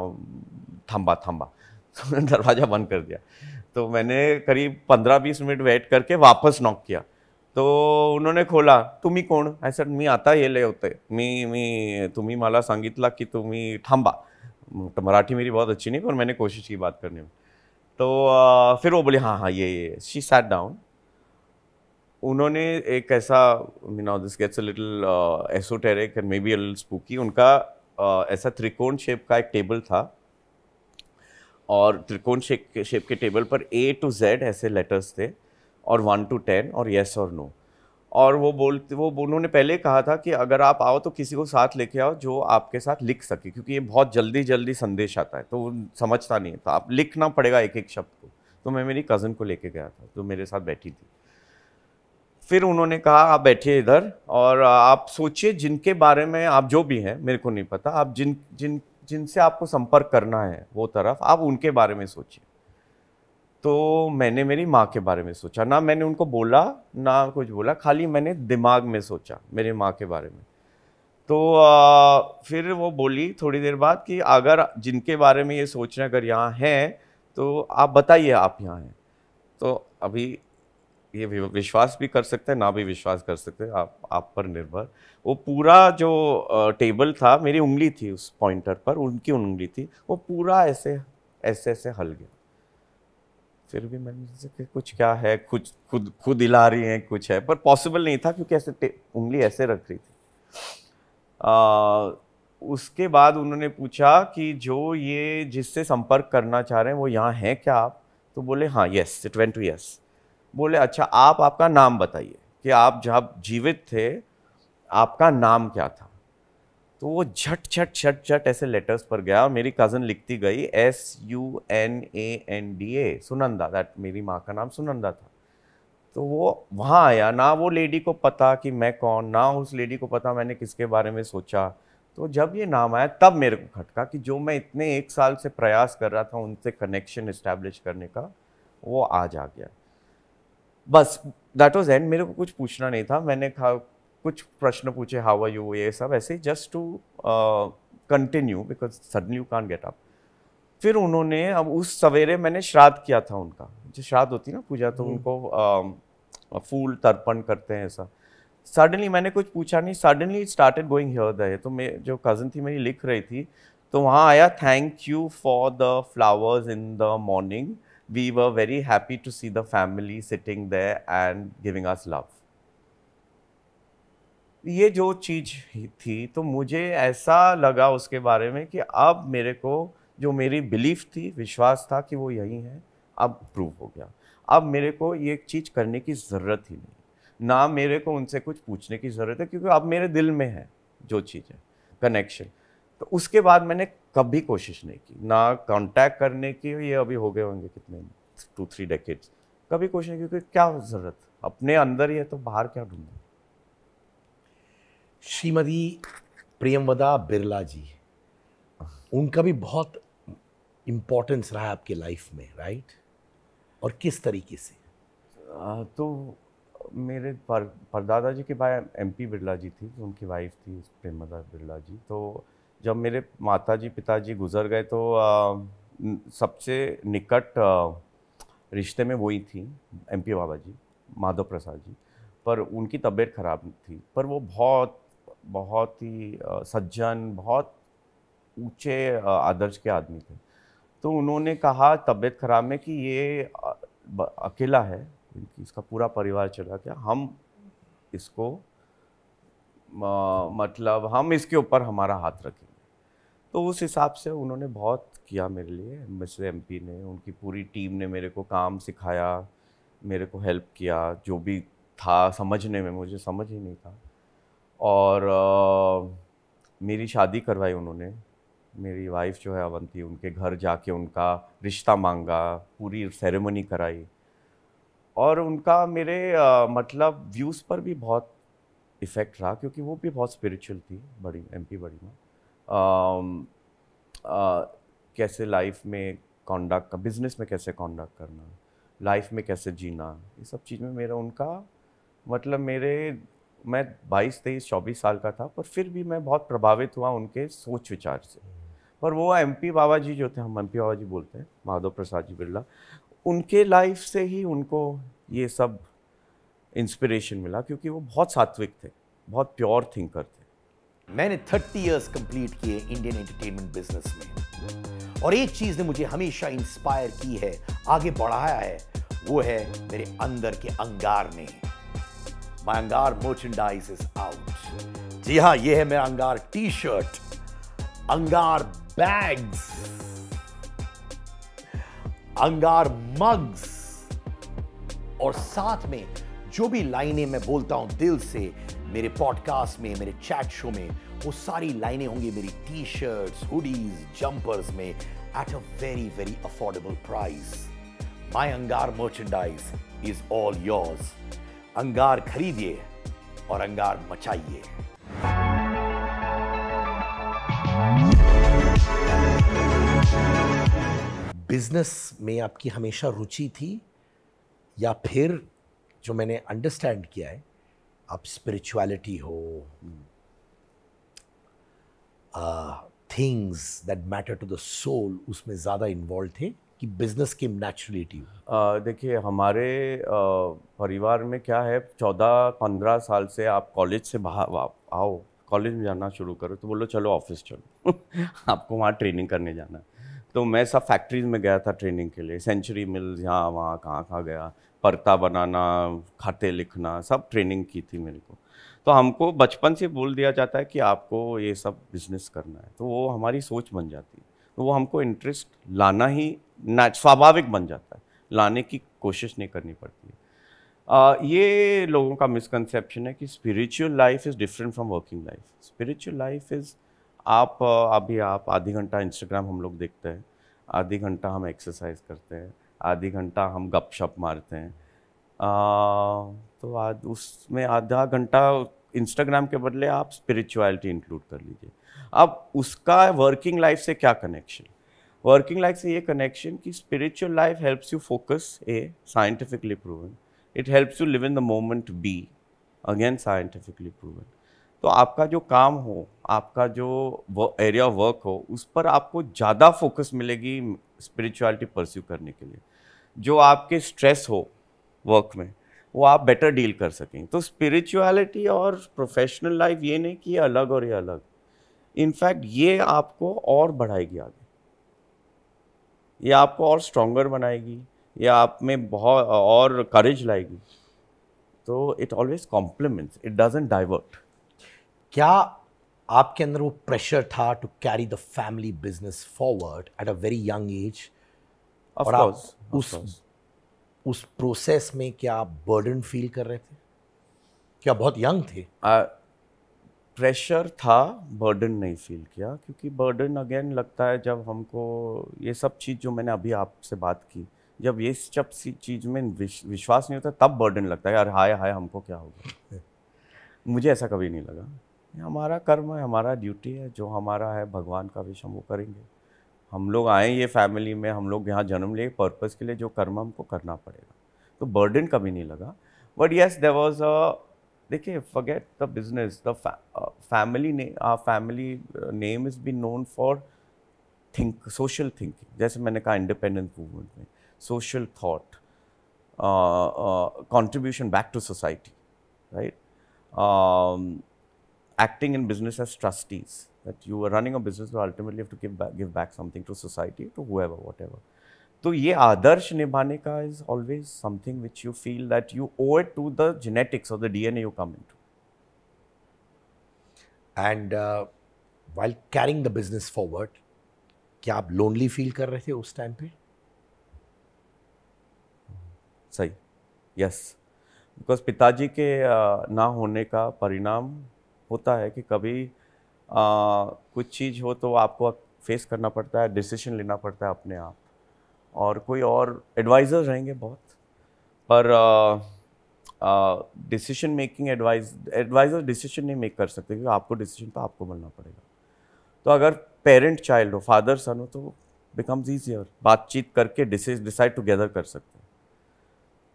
थम्बा थम्बा तो दरवाज़ा बंद कर दिया तो मैंने करीब पंद्रह बीस मिनट वेट करके वापस नॉक किया तो उन्होंने खोला तुम्हें कोण आई सर मी आता येले होते मी मी तुम्हें माला संगित कि तुम्हें थांबा तो मराठी मेरी बहुत अच्छी नहीं पर मैंने कोशिश की बात करने में तो आ, फिर वो बोले हाँ हाँ ये ये शी सैट डाउन उन्होंने एक ऐसा me now this gets a little esoteric maybe all spooky उनका आ, ऐसा त्रिकोण शेप का एक टेबल था और त्रिकोण शेप के टेबल पर ए टू जेड ऐसे लेटर्स थे और वन टू टेन और येस और नो और वो बोलते वो उन्होंने पहले कहा था कि अगर आप आओ तो किसी को साथ लेके आओ जो आपके साथ लिख सके क्योंकि ये बहुत जल्दी जल्दी संदेश आता है तो वो समझता नहीं है तो आप लिखना पड़ेगा एक एक शब्द को तो मैं मेरी कज़न को लेके गया था जो मेरे साथ बैठी थी फिर उन्होंने कहा आप बैठिए इधर और आप सोचिए जिनके बारे में आप जो भी हैं मेरे को नहीं पता आप जिन जिन जिनसे आपको संपर्क करना है वो तरफ आप उनके बारे में सोचिए तो मैंने मेरी माँ के बारे में सोचा ना मैंने उनको बोला ना कुछ बोला खाली मैंने दिमाग में सोचा मेरे माँ के बारे में तो आ, फिर वो बोली थोड़ी देर बाद कि अगर जिनके बारे में ये सोचना अगर यहाँ हैं तो आप बताइए आप यहाँ हैं तो अभी ये विश्वास भी कर सकते हैं ना भी विश्वास कर सकते हैं आप आप पर निर्भर वो पूरा जो टेबल था मेरी उंगली थी उस पॉइंटर पर उनकी उंगली थी वो पूरा ऐसे ऐसे ऐसे हल गया फिर भी मैंने कि कुछ क्या है कुछ खुद खुद हिला रही हैं कुछ है पर पॉसिबल नहीं था क्योंकि ऐसे उंगली ऐसे रख रही थी आ, उसके बाद उन्होंने पूछा कि जो ये जिससे संपर्क करना चाह रहे हैं वो यहाँ हैं क्या आप तो बोले हाँ yes it went to yes बोले अच्छा आप आपका नाम बताइए कि आप जब जीवित थे आपका नाम क्या था तो वो झट झट झट झट ऐसे लेटर्स पर गया और मेरी कज़न लिखती गई S U N A N D A Sunanda that मेरी माँ का नाम सुनंदा था तो वो वहाँ आया ना वो लेडी को पता कि मैं कौन ना उस लेडी को पता मैंने किसके बारे में सोचा तो जब ये नाम आया तब मेरे को खटका कि जो मैं इतने एक साल से प्रयास कर रहा था उनसे कनेक्शन इस्टेब्लिश करने का वो आज आ गया बस दैट वॉज एंड मेरे को कुछ पूछना नहीं था मैंने खा कुछ प्रश्न पूछे हाउ आर यू ये सब ऐसे just to continue because suddenly you can't get up फिर उन्होंने अब उस सवेरे मैंने श्राद्ध किया था उनका जो श्राद्ध होती है ना पूजा तो हम्म। उनको um, फूल तर्पण करते हैं ऐसा सडनली मैंने कुछ पूछा नहीं suddenly started going here they तो मैं जो कज़न थी मेरी लिख रही थी तो वहाँ आया thank you for the flowers in the morning we were very happy to see the family sitting the and giving us love ये जो चीज़ थी तो मुझे ऐसा लगा उसके बारे में कि अब मेरे को जो मेरी बिलीफ थी विश्वास था कि वो यही है अब प्रूव हो गया अब मेरे को ये चीज़ करने की ज़रूरत ही नहीं ना मेरे को उनसे कुछ पूछने की ज़रूरत है क्योंकि अब मेरे दिल में है जो चीज़ है कनेक्शन तो उसके बाद मैंने कभी कोशिश नहीं की ना कांटेक्ट करने की ये अभी हो गए होंगे कितने टू थ्री डेकेट्स कभी कोशिश नहीं क्योंकि क्या ज़रूरत अपने अंदर ही है तो बाहर क्या ढूंढना श्रीमती प्रेमवदा बिरला जी उनका भी बहुत इम्पोर्टेंस रहा आपके लाइफ में राइट और किस तरीके से आ, तो मेरे पर परदादा जी के भाई एम पी बिरला जी थी तो उनकी वाइफ थी प्रेमदा बिरला जी तो जब मेरे माता जी पिताजी गुजर गए तो सबसे निकट रिश्ते में वही थी एम पी बाबा जी माधव प्रसाद जी पर उनकी तबीयत ख़राब थी पर वो बहुत बहुत ही सज्जन बहुत ऊंचे आदर्श के आदमी थे तो उन्होंने कहा तबीयत ख़राब में कि ये अकेला है इसका पूरा परिवार चला गया हम इसको मतलब हम इसके ऊपर हमारा हाथ रखेंगे तो उस हिसाब से उन्होंने बहुत किया मेरे लिए मिस्टर एम ने उनकी पूरी टीम ने मेरे को काम सिखाया मेरे को हेल्प किया जो भी था समझने में मुझे समझ ही नहीं था और आ, मेरी शादी करवाई उन्होंने मेरी वाइफ जो है अवंती उनके घर जाके उनका रिश्ता मांगा पूरी सेरेमनी कराई और उनका मेरे आ, मतलब व्यूज़ पर भी बहुत इफ़ेक्ट रहा क्योंकि वो भी बहुत स्पिरिचुअल थी बड़ी एमपी बड़ी में कैसे लाइफ में कॉन्डक्ट बिजनेस में कैसे कॉन्डक्ट करना लाइफ में कैसे जीना ये सब चीज़ में मेरा उनका मतलब मेरे मैं 22 तेईस चौबीस साल का था पर फिर भी मैं बहुत प्रभावित हुआ उनके सोच विचार से पर वो एम पी बाबा जी जो थे हम एम पी बाबा जी बोलते हैं माधव प्रसाद जी बिरला उनके लाइफ से ही उनको ये सब इंस्पिरेशन मिला क्योंकि वो बहुत सात्विक थे बहुत प्योर थिंकर थे मैंने थर्टी ईयर्स कंप्लीट किए इंडियन एंटरटेनमेंट बिजनेस में और एक चीज़ ने मुझे हमेशा इंस्पायर की है आगे बढ़ाया है वो है मेरे अंदर के अंगार ने माय अंगार मर्चेंडाइज इज आउट जी हाँ ये है मेरा Angaar T shirt Angaar bags Angaar mugs और साथ में जो भी लाइनें मैं बोलता हूं दिल से मेरे पॉडकास्ट में मेरे चैट शो में वो सारी लाइनें होंगी मेरी टी शर्ट्स हुडीज जंपर्स में at a very very affordable price my Angaar merchandise is all yours अंगार खरीदिए और अंगार मचाइए बिजनेस में आपकी हमेशा रुचि थी या फिर जो मैंने अंडरस्टैंड किया है आप स्पिरिचुअलिटी हो things that matter to the soul उसमें ज़्यादा इन्वॉल्व थे कि बिजनेस की नेचुरलिटी देखिए हमारे आ, परिवार में क्या है चौदह पंद्रह साल से आप कॉलेज से बाहर आओ कॉलेज में जाना शुरू करो तो बोलो चलो ऑफिस चलो आपको वहाँ ट्रेनिंग करने जाना है तो मैं सब फैक्ट्रीज में गया था ट्रेनिंग के लिए सेंचुरी मिल्स यहाँ वहाँ कहाँ कहाँ गया परता बनाना खाते लिखना सब ट्रेनिंग की थी मेरे को तो हमको बचपन से बोल दिया जाता है कि आपको ये सब बिजनेस करना है तो वो हमारी सोच बन जाती है तो वो हमको इंटरेस्ट लाना ही स्वाभाविक बन जाता है लाने की कोशिश नहीं करनी पड़ती है आ, ये लोगों का मिसकनसेप्शन है कि spiritual life is different from working life spiritual life is आप अभी आप आधी घंटा इंस्टाग्राम हम लोग देखते हैं आधी घंटा हम एक्सरसाइज करते हैं आधी घंटा हम गपशप मारते हैं आ, तो आज उसमें आधा घंटा इंस्टाग्राम के बदले आप स्पिरिचुअलिटी इंक्लूड कर लीजिए अब उसका वर्किंग लाइफ से क्या कनेक्शन वर्किंग लाइफ से ये कनेक्शन कि spiritual life helps you focus a scientifically proven it helps you live in the moment be again scientifically proven तो आपका जो काम हो आपका जो एरिया ऑफ वर्क हो उस पर आपको ज़्यादा फोकस मिलेगी स्पिरिचुअलिटी परस्यू करने के लिए जो आपके स्ट्रेस हो वर्क में वो आप बेटर डील कर सकें तो स्पिरिचुअलिटी और प्रोफेशनल लाइफ ये नहीं कि ये अलग और ये अलग इनफैक्ट ये आपको और बढ़ाएगी आगे ये आपको और स्ट्रॉन्गर बनाएगी या आप में बहुत और करेज लाएगी तो it always compliments it doesn't divert क्या आपके अंदर वो प्रेशर था to carry the family business forward at a very young age और course, आप उस उस प्रोसेस में क्या बर्डन फील कर रहे थे क्या बहुत यंग थे uh, प्रेशर था बर्डन नहीं फील किया क्योंकि बर्डन अगेन लगता है जब हमको ये सब चीज़ जो मैंने अभी आपसे बात की जब ये सब सी चीज़ में विश, विश्वास नहीं होता तब बर्डन लगता है यार हाय हाय हमको क्या होगा मुझे ऐसा कभी नहीं लगा हमारा कर्म है हमारा ड्यूटी है जो हमारा है भगवान का विश हम वो करेंगे हम लोग आए ये फैमिली में हम लोग यहाँ जन्म लिए पर्पज़ के लिए जो कर्म हमको करना पड़ेगा तो बर्डन कभी नहीं लगा but yes there was a देखिए forget the business the family our family name is be known for think social thinking जैसे मैंने कहा इंडिपेंडेंस मूवमेंट में social thought, uh, uh, contribution back to society right acting in business as trustees that you are running a business but ultimately you have to give give back something to society to whoever whatever तो ये आदर्श निभाने का is always something which you feel that you owe it to the genetics of the DNA you come into and while carrying the business forward क्या आप lonely feel कर रहे थे उस टाइम पे सही यस बिकॉज पिताजी के uh, ना होने का परिणाम होता है कि कभी आ, uh, कुछ चीज़ हो तो आपको फेस करना पड़ता है डिसीजन लेना पड़ता है अपने आप और कोई और एडवाइज़र रहेंगे बहुत पर decision making advise adviser decision नहीं मेक कर सकते क्योंकि आपको डिसीजन तो आपको बनना पड़ेगा तो अगर पेरेंट चाइल्ड हो फादर सन हो तो बिकम्स ईजियर बातचीत करके डिसाइड टुगेदर कर सकते हैं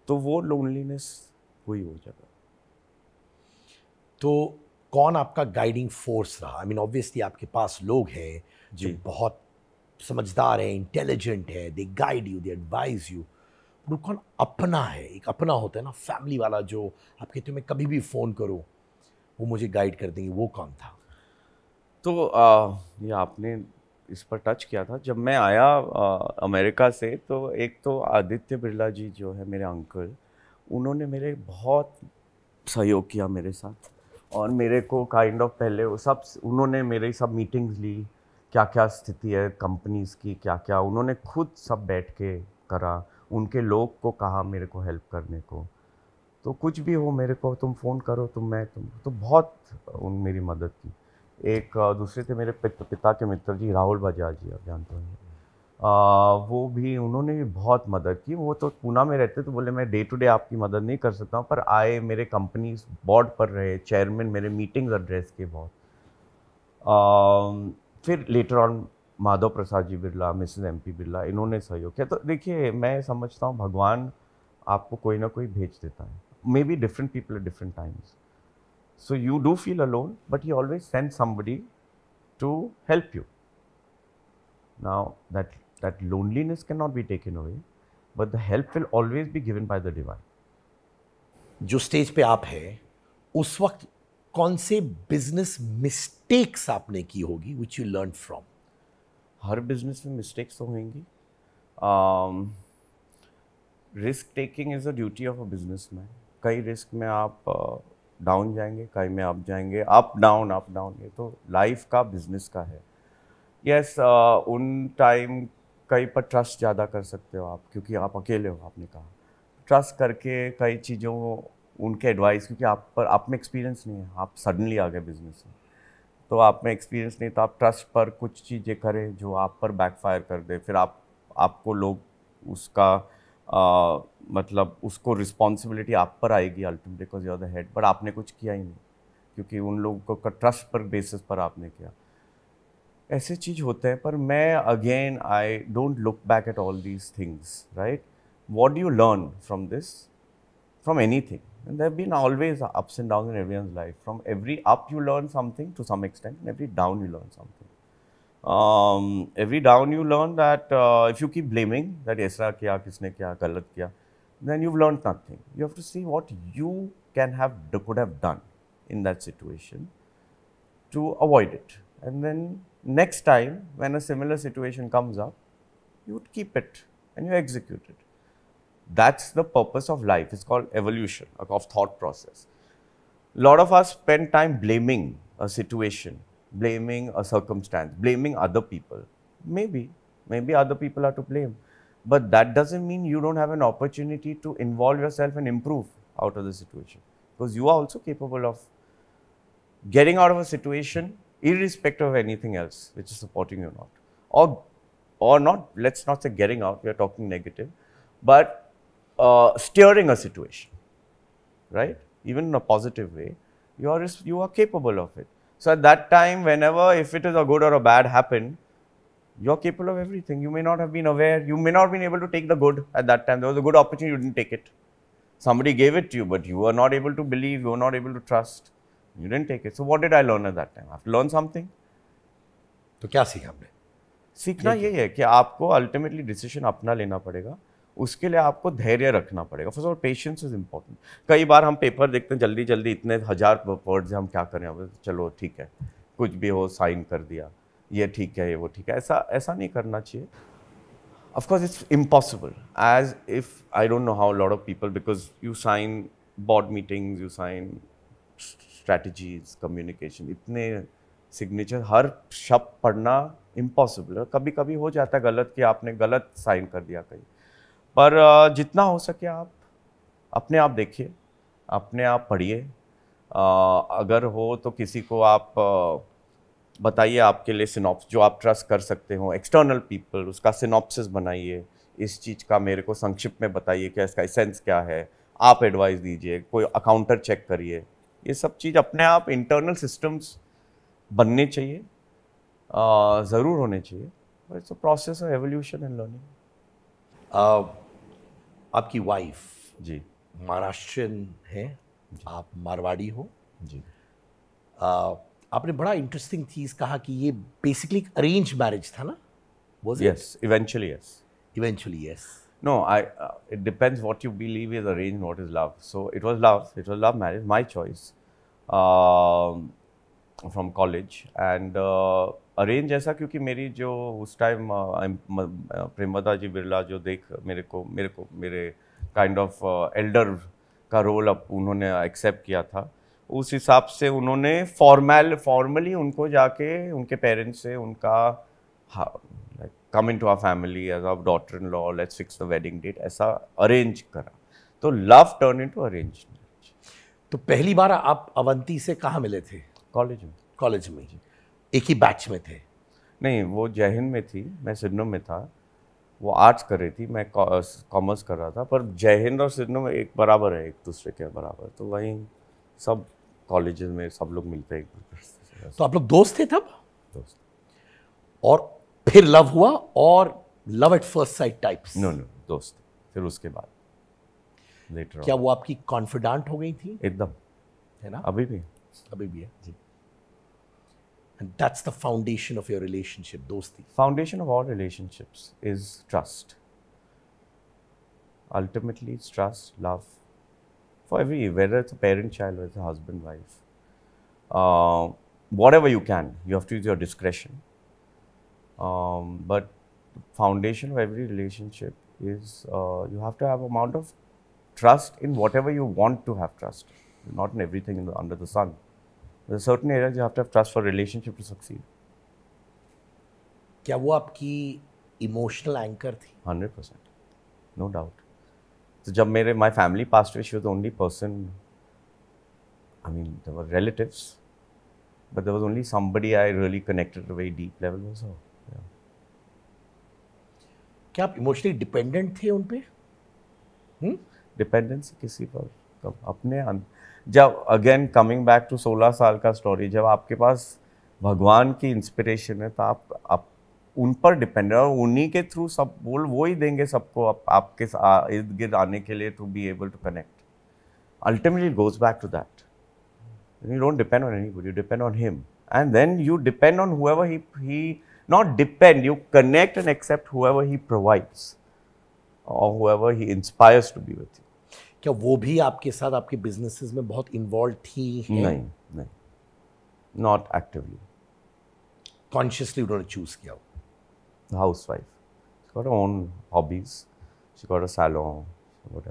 तो वो लोनलीनेस हुई हो जाएगा तो कौन आपका गाइडिंग फोर्स रहा आई मीन ऑब्वियसली आपके पास लोग हैं जो बहुत समझदार है इंटेलिजेंट है they guide you they advise you कौन अपना है एक अपना होता है ना फैमिली वाला जो आप कहते हो मैं कभी भी फ़ोन करूँ वो मुझे गाइड कर देंगे वो कौन था तो आ, ये आपने इस पर टच किया था जब मैं आया आ, अमेरिका से तो एक तो आदित्य बिरला जी जो है मेरे अंकल उन्होंने मेरे बहुत सहयोग किया मेरे साथ और मेरे को काइंड kind ऑफ of पहले वो सब उन्होंने मेरी सब मीटिंग्स ली क्या क्या स्थिति है कंपनीज़ की क्या क्या उन्होंने खुद सब बैठ के करा उनके लोग को कहा मेरे को हेल्प करने को तो कुछ भी हो मेरे को तुम फ़ोन करो तुम मैं तुम तो बहुत उन मेरी मदद की एक दूसरे थे मेरे पित, पिता के मित्र जी राहुल बजाज जी आप जानते होंगे वो भी उन्होंने भी बहुत मदद की वो तो पूना में रहते तो बोले मैं डे टू डे आपकी मदद नहीं कर सकता हूँ पर आए मेरे कंपनी बोर्ड पर रहे चेयरमैन मेरे मीटिंग्स एड्रेस के बहुत आ, फिर later on Madhav Prasad ji Birla Mrs M P Birla इन्होंने सहयोग किया तो देखिए मैं समझता हूँ भगवान आपको कोई ना कोई भेज देता है may be different people at different times so you do feel alone but you always send somebody to help you now that that loneliness can not be taken away but the help will always be given by the divine जो stage पे आप है उस वक्त कौन से business mistakes आपने की होगी विच यू लर्न फ्रॉम हर बिजनेस में मिस्टेक्स तो होंगी risk taking is a duty of a businessman कई रिस्क में आप डाउन uh, जाएंगे कई में अप जाएंगे अप डाउन अप डाउन ये तो लाइफ का बिजनेस का है यस yes, uh, उन टाइम कहीं पर ट्रस्ट ज़्यादा कर सकते हो आप क्योंकि आप अकेले हो आपने कहा ट्रस्ट करके कई चीज़ों उनके एडवाइस क्योंकि आप पर आप में एक्सपीरियंस नहीं है आप सडनली आ गए बिजनेस में तो आप में एक्सपीरियंस नहीं तो आप ट्रस्ट पर कुछ चीज़ें करें जो आप पर बैकफायर कर दे फिर आप आपको लोग उसका आ, मतलब उसको रिस्पॉन्सिबिलिटी आप पर आएगी ultimately because you are the head but आपने कुछ किया ही नहीं क्योंकि उन लोगों का ट्रस्ट पर बेसिस पर आपने किया ऐसे चीज़ होते हैं पर मैं again I don't look back at all these things right what do you learn from this from anything And there have been always ups and downs in everyone's life. From every up, you learn something to some extent, and every down, you learn something. Um, every down, you learn that uh, if you keep blaming that "yesra kya, kisne kya, galat kya, then you've learned nothing. You have to see what you can have could have done in that situation to avoid it. And then next time, when a similar situation comes up, you would keep it and you execute it. That's the purpose of life. It's called evolution of thought process. A lot of us spend time blaming a situation, blaming a circumstance, blaming other people. Maybe, maybe other people are to blame. But that doesn't mean you don't have an opportunity to involve yourself and improve out of the situation. Because you are also capable of getting out of a situation irrespective of anything else which is supporting you or not. Or, or not, let's not say getting out, we are talking negative. But uh, steering a situation, right? Even in a positive way, you are, you are capable of it. So at that time, whenever, if it is a good or a bad happen, you're capable of everything. You may not have been aware. You may not have been able to take the good at that time. There was a good opportunity, you didn't take it. Somebody gave it to you, but you were not able to believe, you were not able to trust. You didn't take it. So what did I learn at that time? I have to learn something. तो क्या सीखा आपने सीखना यही है कि आपको ultimately decision अपना लेना पड़ेगा उसके लिए आपको धैर्य रखना पड़ेगा first all patience is important कई बार हम पेपर देखते हैं जल्दी जल्दी इतने हज़ार वर्ड्स हम क्या करें अब चलो ठीक है कुछ भी हो साइन कर दिया ये ठीक है ये वो ठीक है ऐसा ऐसा नहीं करना चाहिए of course it's impossible as if I don't know how lot of people because you sign board meetings you sign strategies communication इतने सिग्नेचर हर शब्द पढ़ना इम्पॉसिबल है कभी कभी हो जाता है गलत कि आपने गलत साइन कर दिया कहीं पर जितना हो सके आप अपने आप देखिए अपने आप पढ़िए अगर हो तो किसी को आप बताइए आपके लिए सिनॉप्स जो आप ट्रस्ट कर सकते हो एक्सटर्नल पीपल उसका सिनॉप्सिस बनाइए इस चीज़ का मेरे को संक्षिप्त में बताइए कि इसका सेंस क्या है आप एडवाइस दीजिए कोई अकाउंटर चेक करिए ये सब चीज़ अपने आप इंटरनल सिस्टम्स बनने चाहिए ज़रूर होने चाहिए it's a process of evolution and learning आपकी वाइफ जी महाराष्ट्रियन है आप मारवाड़ी हो जी आ, आपने बड़ा इंटरेस्टिंग चीज़ कहा कि ये बेसिकली अरेंज मैरिज था ना was yes, it? eventually yes. Eventually yes. No, I. Uh, it depends what you believe is arranged, what is love. So it was love. It was love marriage, my choice, um, from college, and uh, arrange ऐसा क्योंकि मेरी जो उस time uh, uh, Premda ji Birla जो देख मेरे को मेरे को मेरे काइंड ऑफ एल्डर का रोल अब उन्होंने एक्सेप्ट किया था उस हिसाब से उन्होंने फॉर्मल फॉर्मली उनको जाके उनके पेरेंट्स से उनका like come into our family as our daughter in law let's fix the wedding date ऐसा अरेंज करा तो love turn into arrange तो पहली बार आप अवंती से कहाँ मिले थे कॉलेज में कॉलेज में जी एक ही बैच में थे नहीं वो जयहिंद में थी मैं सिडनो में था वो आर्ट्स कर रही थी मैं कॉमर्स कर रहा था पर जयहिंद और सिडनो में एक बराबर है एक दूसरे के बराबर तो वहीं सब कॉलेज में सब लोग मिलते हैं तो आप लोग दोस्त थे तब दोस्त और फिर लव हुआ और love at first sight types no no दोस्त फिर उसके बाद लेटर क्या वो आपकी कॉन्फिडेंट हो गई थी एकदम है ना अभी भी अभी भी है जी And that's the foundation of your relationship, those things. Foundation of all relationships is trust. Ultimately, it's trust, love. For every, whether it's a parent child, whether it's a husband, wife, uh, whatever you can, you have to use your discretion. Um, but the foundation of every relationship is uh, you have to have amount of trust in whatever you want to have trust, not in everything in the, under the sun. There are certain areas you have to have trust for relationship to succeed. क्या वो आपकी emotional anchor थी hundred percent no doubt तो जब मेरे my family passed away she was only person I mean were relatives but there was only somebody I really connected very deep level was so क्या आप emotionally dependent थे उन पर dependency hmm? किसी पर कब अपने जब अगेन कमिंग बैक टू सोलह साल का स्टोरी जब आपके पास भगवान की इंस्पिरेशन है तो आप, आप उन पर डिपेंडेंट और उन्हीं के थ्रू सब बोल वो ही देंगे सबको आप, आपके इर्द गिर्द आने के लिए to be able to connect ultimately goes back to that you don't depend on any you depend on him and then you depend on whoever not depend you connect and accept whoever he provides और whoever he inspires to be with क्या वो भी आपके साथ आपके business में बहुत involve थी हैं? नहीं नहीं नॉट एक्टिवली कॉन्शियसली उन्होंने चूज किया housewife got own hobbies she got a salon but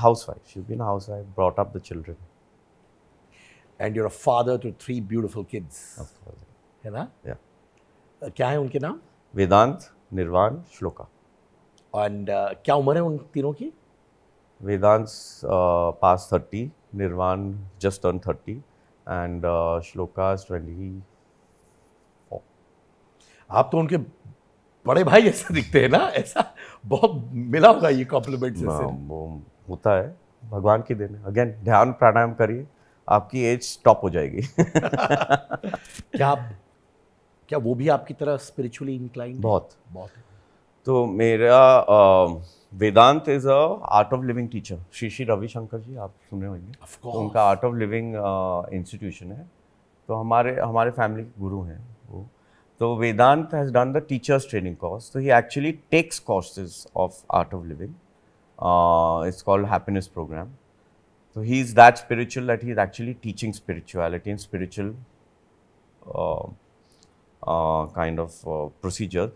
housewife she been housewife brought up the children and your a father to three beautiful kids है ना या uh, क्या है उनके नाम वेदांत निर्वाण श्लोका एंड क्या उम्र है उन तीनों की Vedant past thirty Nirvaan just just thirty and and twenty uh, आप तो उनके बड़े भाई ऐसे दिखते हैं ना ऐसा बहुत मिला होगा ये कॉम्प्लीमेंट हाँ, होता है भगवान की देन अगेन ध्यान प्राणायाम करिए आपकी एज टॉप हो जाएगी क्या क्या वो भी आपकी तरह स्पिरिचुअली इंक्लाइन बहुत बहुत तो मेरा आ, uh, Vedant is a art of living teacher Shri Shri Ravishankar ji आप सुने होंगे तो उनका आर्ट ऑफ लिविंग इंस्टीट्यूशन है तो हमारे हमारे फैमिली के गुरु हैं वो तो Vedant has done the teachers training course तो he actually takes courses of art of living it's called happiness programme तो he is that spiritual that he is actually teaching spirituality and spiritual kind of procedure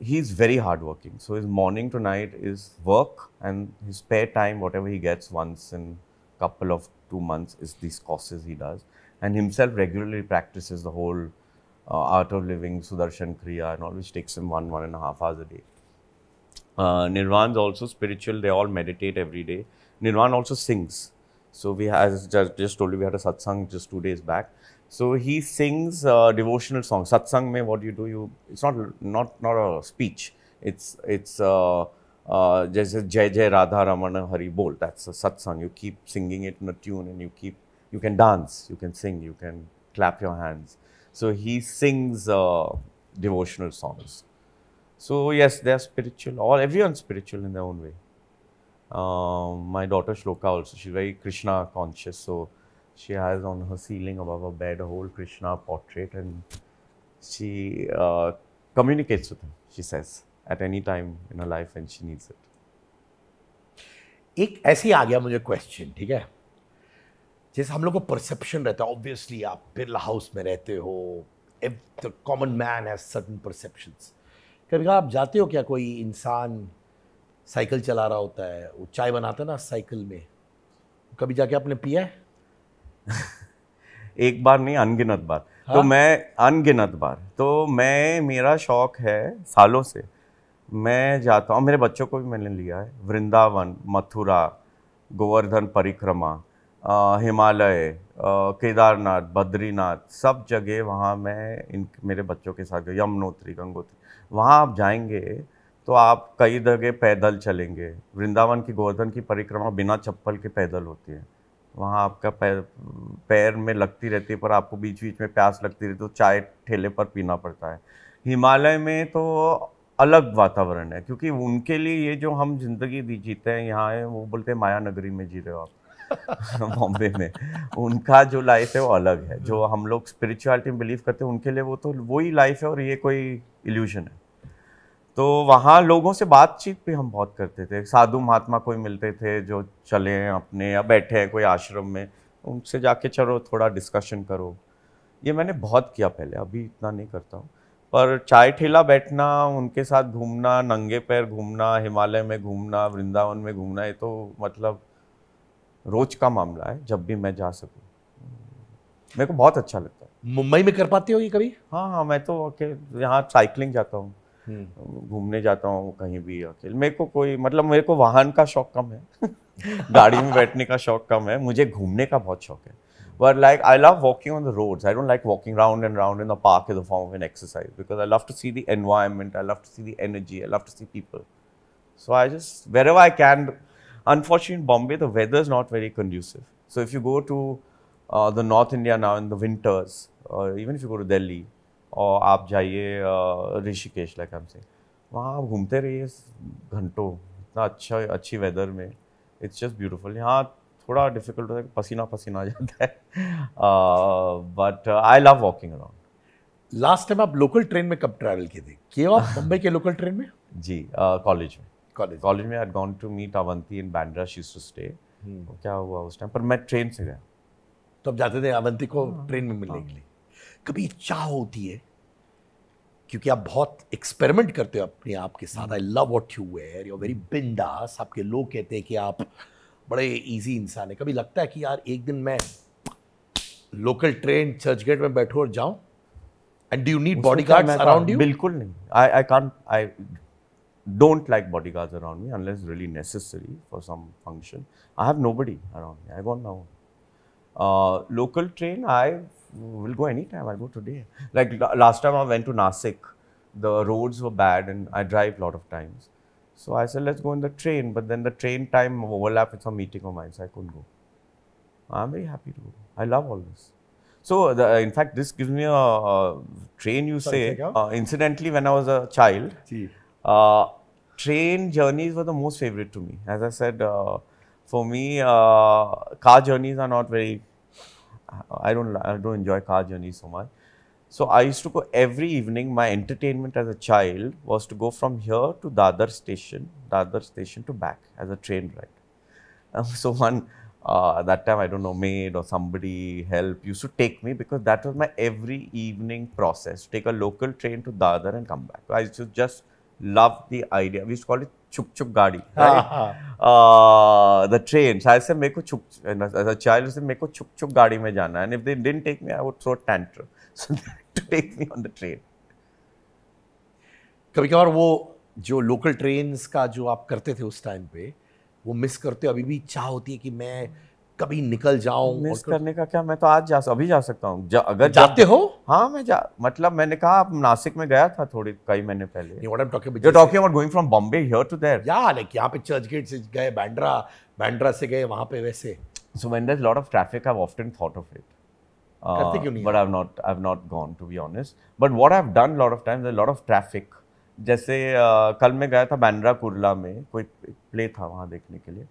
he's very hardworking. So his morning to night is work and his spare time, whatever he gets once in couple of two months, is these courses he does. And himself regularly practices the whole uh, art of living, Sudarshan Kriya, and all, which takes him one, one and a half hours a day. Uh, Nirvan's also spiritual, they all meditate every day. Nirvan also sings. So we, as just, just told you, we had a satsang just two days back so he sings uh, devotional songs. Satsang mein, what do you do? You it's not not not a speech. It's it's uh, uh, Jai Jai Radha Ramana Hari Bol. That's a satsang. You keep singing it in a tune, and you keep you can dance, you can sing, you can clap your hands. So he sings uh, devotional songs. So yes, they are spiritual. All everyone's spiritual in their own way. Um, my daughter Shloka also, she's very Krishna conscious. So she has on her ceiling above her bed a whole Krishna portrait and she uh, communicates with him, she says, at any time in her life when she needs it. एक ऐसे ही आ गया मुझे question ठीक है जैसे हम लोग को परसेप्शन रहता है ऑब्वियसली आप बिरला हाउस में रहते हो if the common man has certain perception कभी कभी आप जाते हो क्या कोई इंसान साइकिल चला रहा होता है वो चाय बनाता है ना साइकिल में कभी जाके आपने पिया है एक बार नहीं अनगिनत बार हा? तो हाँ? मैं अनगिनत बार तो मैं मेरा शौक है सालों से मैं जाता हूँ मेरे बच्चों को भी मैंने लिया है वृंदावन मथुरा गोवर्धन परिक्रमा हिमालय केदारनाथ बद्रीनाथ सब जगह वहाँ मैं इन मेरे बच्चों के साथ यमुनोत्री गंगोत्री वहाँ आप जाएंगे तो आप कई जगह पैदल चलेंगे वृंदावन की गोवर्धन की परिक्रमा बिना चप्पल के पैदल होती है वहाँ आपका पैर पैर में लगती रहती है पर आपको बीच बीच में प्यास लगती रहती है तो चाय ठेले पर पीना पड़ता है हिमालय में तो अलग वातावरण है क्योंकि उनके लिए ये जो हम जिंदगी जीते हैं यहाँ है वो बोलते हैं माया नगरी में जी रहे हो आप बॉम्बे में उनका जो लाइफ है वो अलग है जो हम लोग स्पिरिचुअलिटी में बिलीव करते हैं उनके लिए वो तो वही लाइफ है और ये कोई इल्यूजन है तो वहाँ लोगों से बातचीत भी हम बहुत करते थे साधु महात्मा कोई मिलते थे जो चले अपने या बैठे हैं कोई आश्रम में उनसे जाके चलो थोड़ा डिस्कशन करो ये मैंने बहुत किया पहले अभी इतना नहीं करता हूँ पर चाय ठेला बैठना उनके साथ घूमना नंगे पैर घूमना हिमालय में घूमना वृंदावन में घूमना ये तो मतलब रोज का मामला है जब भी मैं जा सकूँ मेरे को बहुत अच्छा लगता है मुंबई में कर पाती होगी कभी हाँ हाँ मैं तो यहाँ साइकिलिंग जाता हूँ हम्म। घूमने जाता हूँ कहीं भी अकेले मेरे को कोई मतलब मेरे को वाहन का शौक कम है गाड़ी में बैठने का शौक कम है मुझे घूमने का बहुत शौक है but like I love walking on the roads I don't like walking round and round in the park is the form of an exercise because I love to see the environment I love to see the energy I love to see people so I just where I can unfortunate Bombay the weather is not very conducive so if you go to the north India now in the winters even if you go to Delhi और आप जाइए Rishikesh like I am saying वहाँ आप घूमते रहिए घंटों इतना अच्छा अच्छी वेदर में इट्स जस्ट ब्यूटीफुल यहाँ थोड़ा डिफिकल्ट होता है पसीना पसीना आ जाता है but I love walking around last time आप लोकल ट्रेन में कब ट्रैवल किए थे किए मुंबई के लोकल ट्रेन में जी कॉलेज में कॉलेज कॉलेज में I gone to meet Avanti in Bandra she's to stay क्या हुआ उस टाइम पर मैं ट्रेन से गया तो आप जाते थे अवंती को ट्रेन हाँ। में मिलने हाँ। के लिए कभी इच्छा होती है क्योंकि आप बहुत एक्सपेरिमेंट करते हो अपने आप के साथ I love what you were you very बिंदास आपके लोग कहते हैं कि आप बड़े ईजी इंसान है कभी लगता है कि यार एक दिन मैं लोकल ट्रेन चर्च गेट में बैठो और जाऊं and do you need bodyguard around you बिल्कुल नहीं I I can I don't like bodyguard around me unless really necessary for some function I have nobody around me I want now local train I we'll go anytime. I'll go today. Like last time I went to Nasik, the roads were bad and I drive a lot of times. So I said, let's go in the train. But then the train time overlapped with some meeting of mine, so I couldn't go. I'm very happy to go. I love all this. So the, in fact, this gives me a, a train, you Sorry, say. Uh, incidentally, when I was a child, uh, train journeys were the most favorite to me. As I said, uh, for me, uh, car journeys are not very I don't I don't enjoy car journeys so much. So I used to go every evening. My entertainment as a child was to go from here to Dadar station, Dadar station to back as a train ride. Um, so one uh, that time I don't know maid or somebody help used to take me because that was my every evening process. Take a local train to Dadar and come back. I used to just love the idea we call it छुप छुप गाड़ी the train शायद से मेरे को छुप child से मेरे को छुप छुप गाड़ी में जाना and if they take me I would throw tantrum so to take me on the train कभी कभार वो जो लोकल ट्रेन का जो आप करते थे उस टाइम पे वो मिस करते हो अभी भी इच्छा होती है कि मैं कभी निकल जाओ मिस करने का क्या मैं तो आज जा अभी जा सकता हूँ जा, अगर जाते जा, हो हाँ मैं जा मतलब मैंने कहा आप नासिक में गया था थोड़ी कई महीने पहले going from Bombay here to there या लाइक यहाँ पे चर्च गेट से गए बैंड्रा बैंड्रा से गए वहाँ पे वैसे so when there lot of traffic I have thought of it traffic जैसे uh, कल मैं गया था बैंड्रा कुरला में कोई प्ले था वहाँ देखने के लिए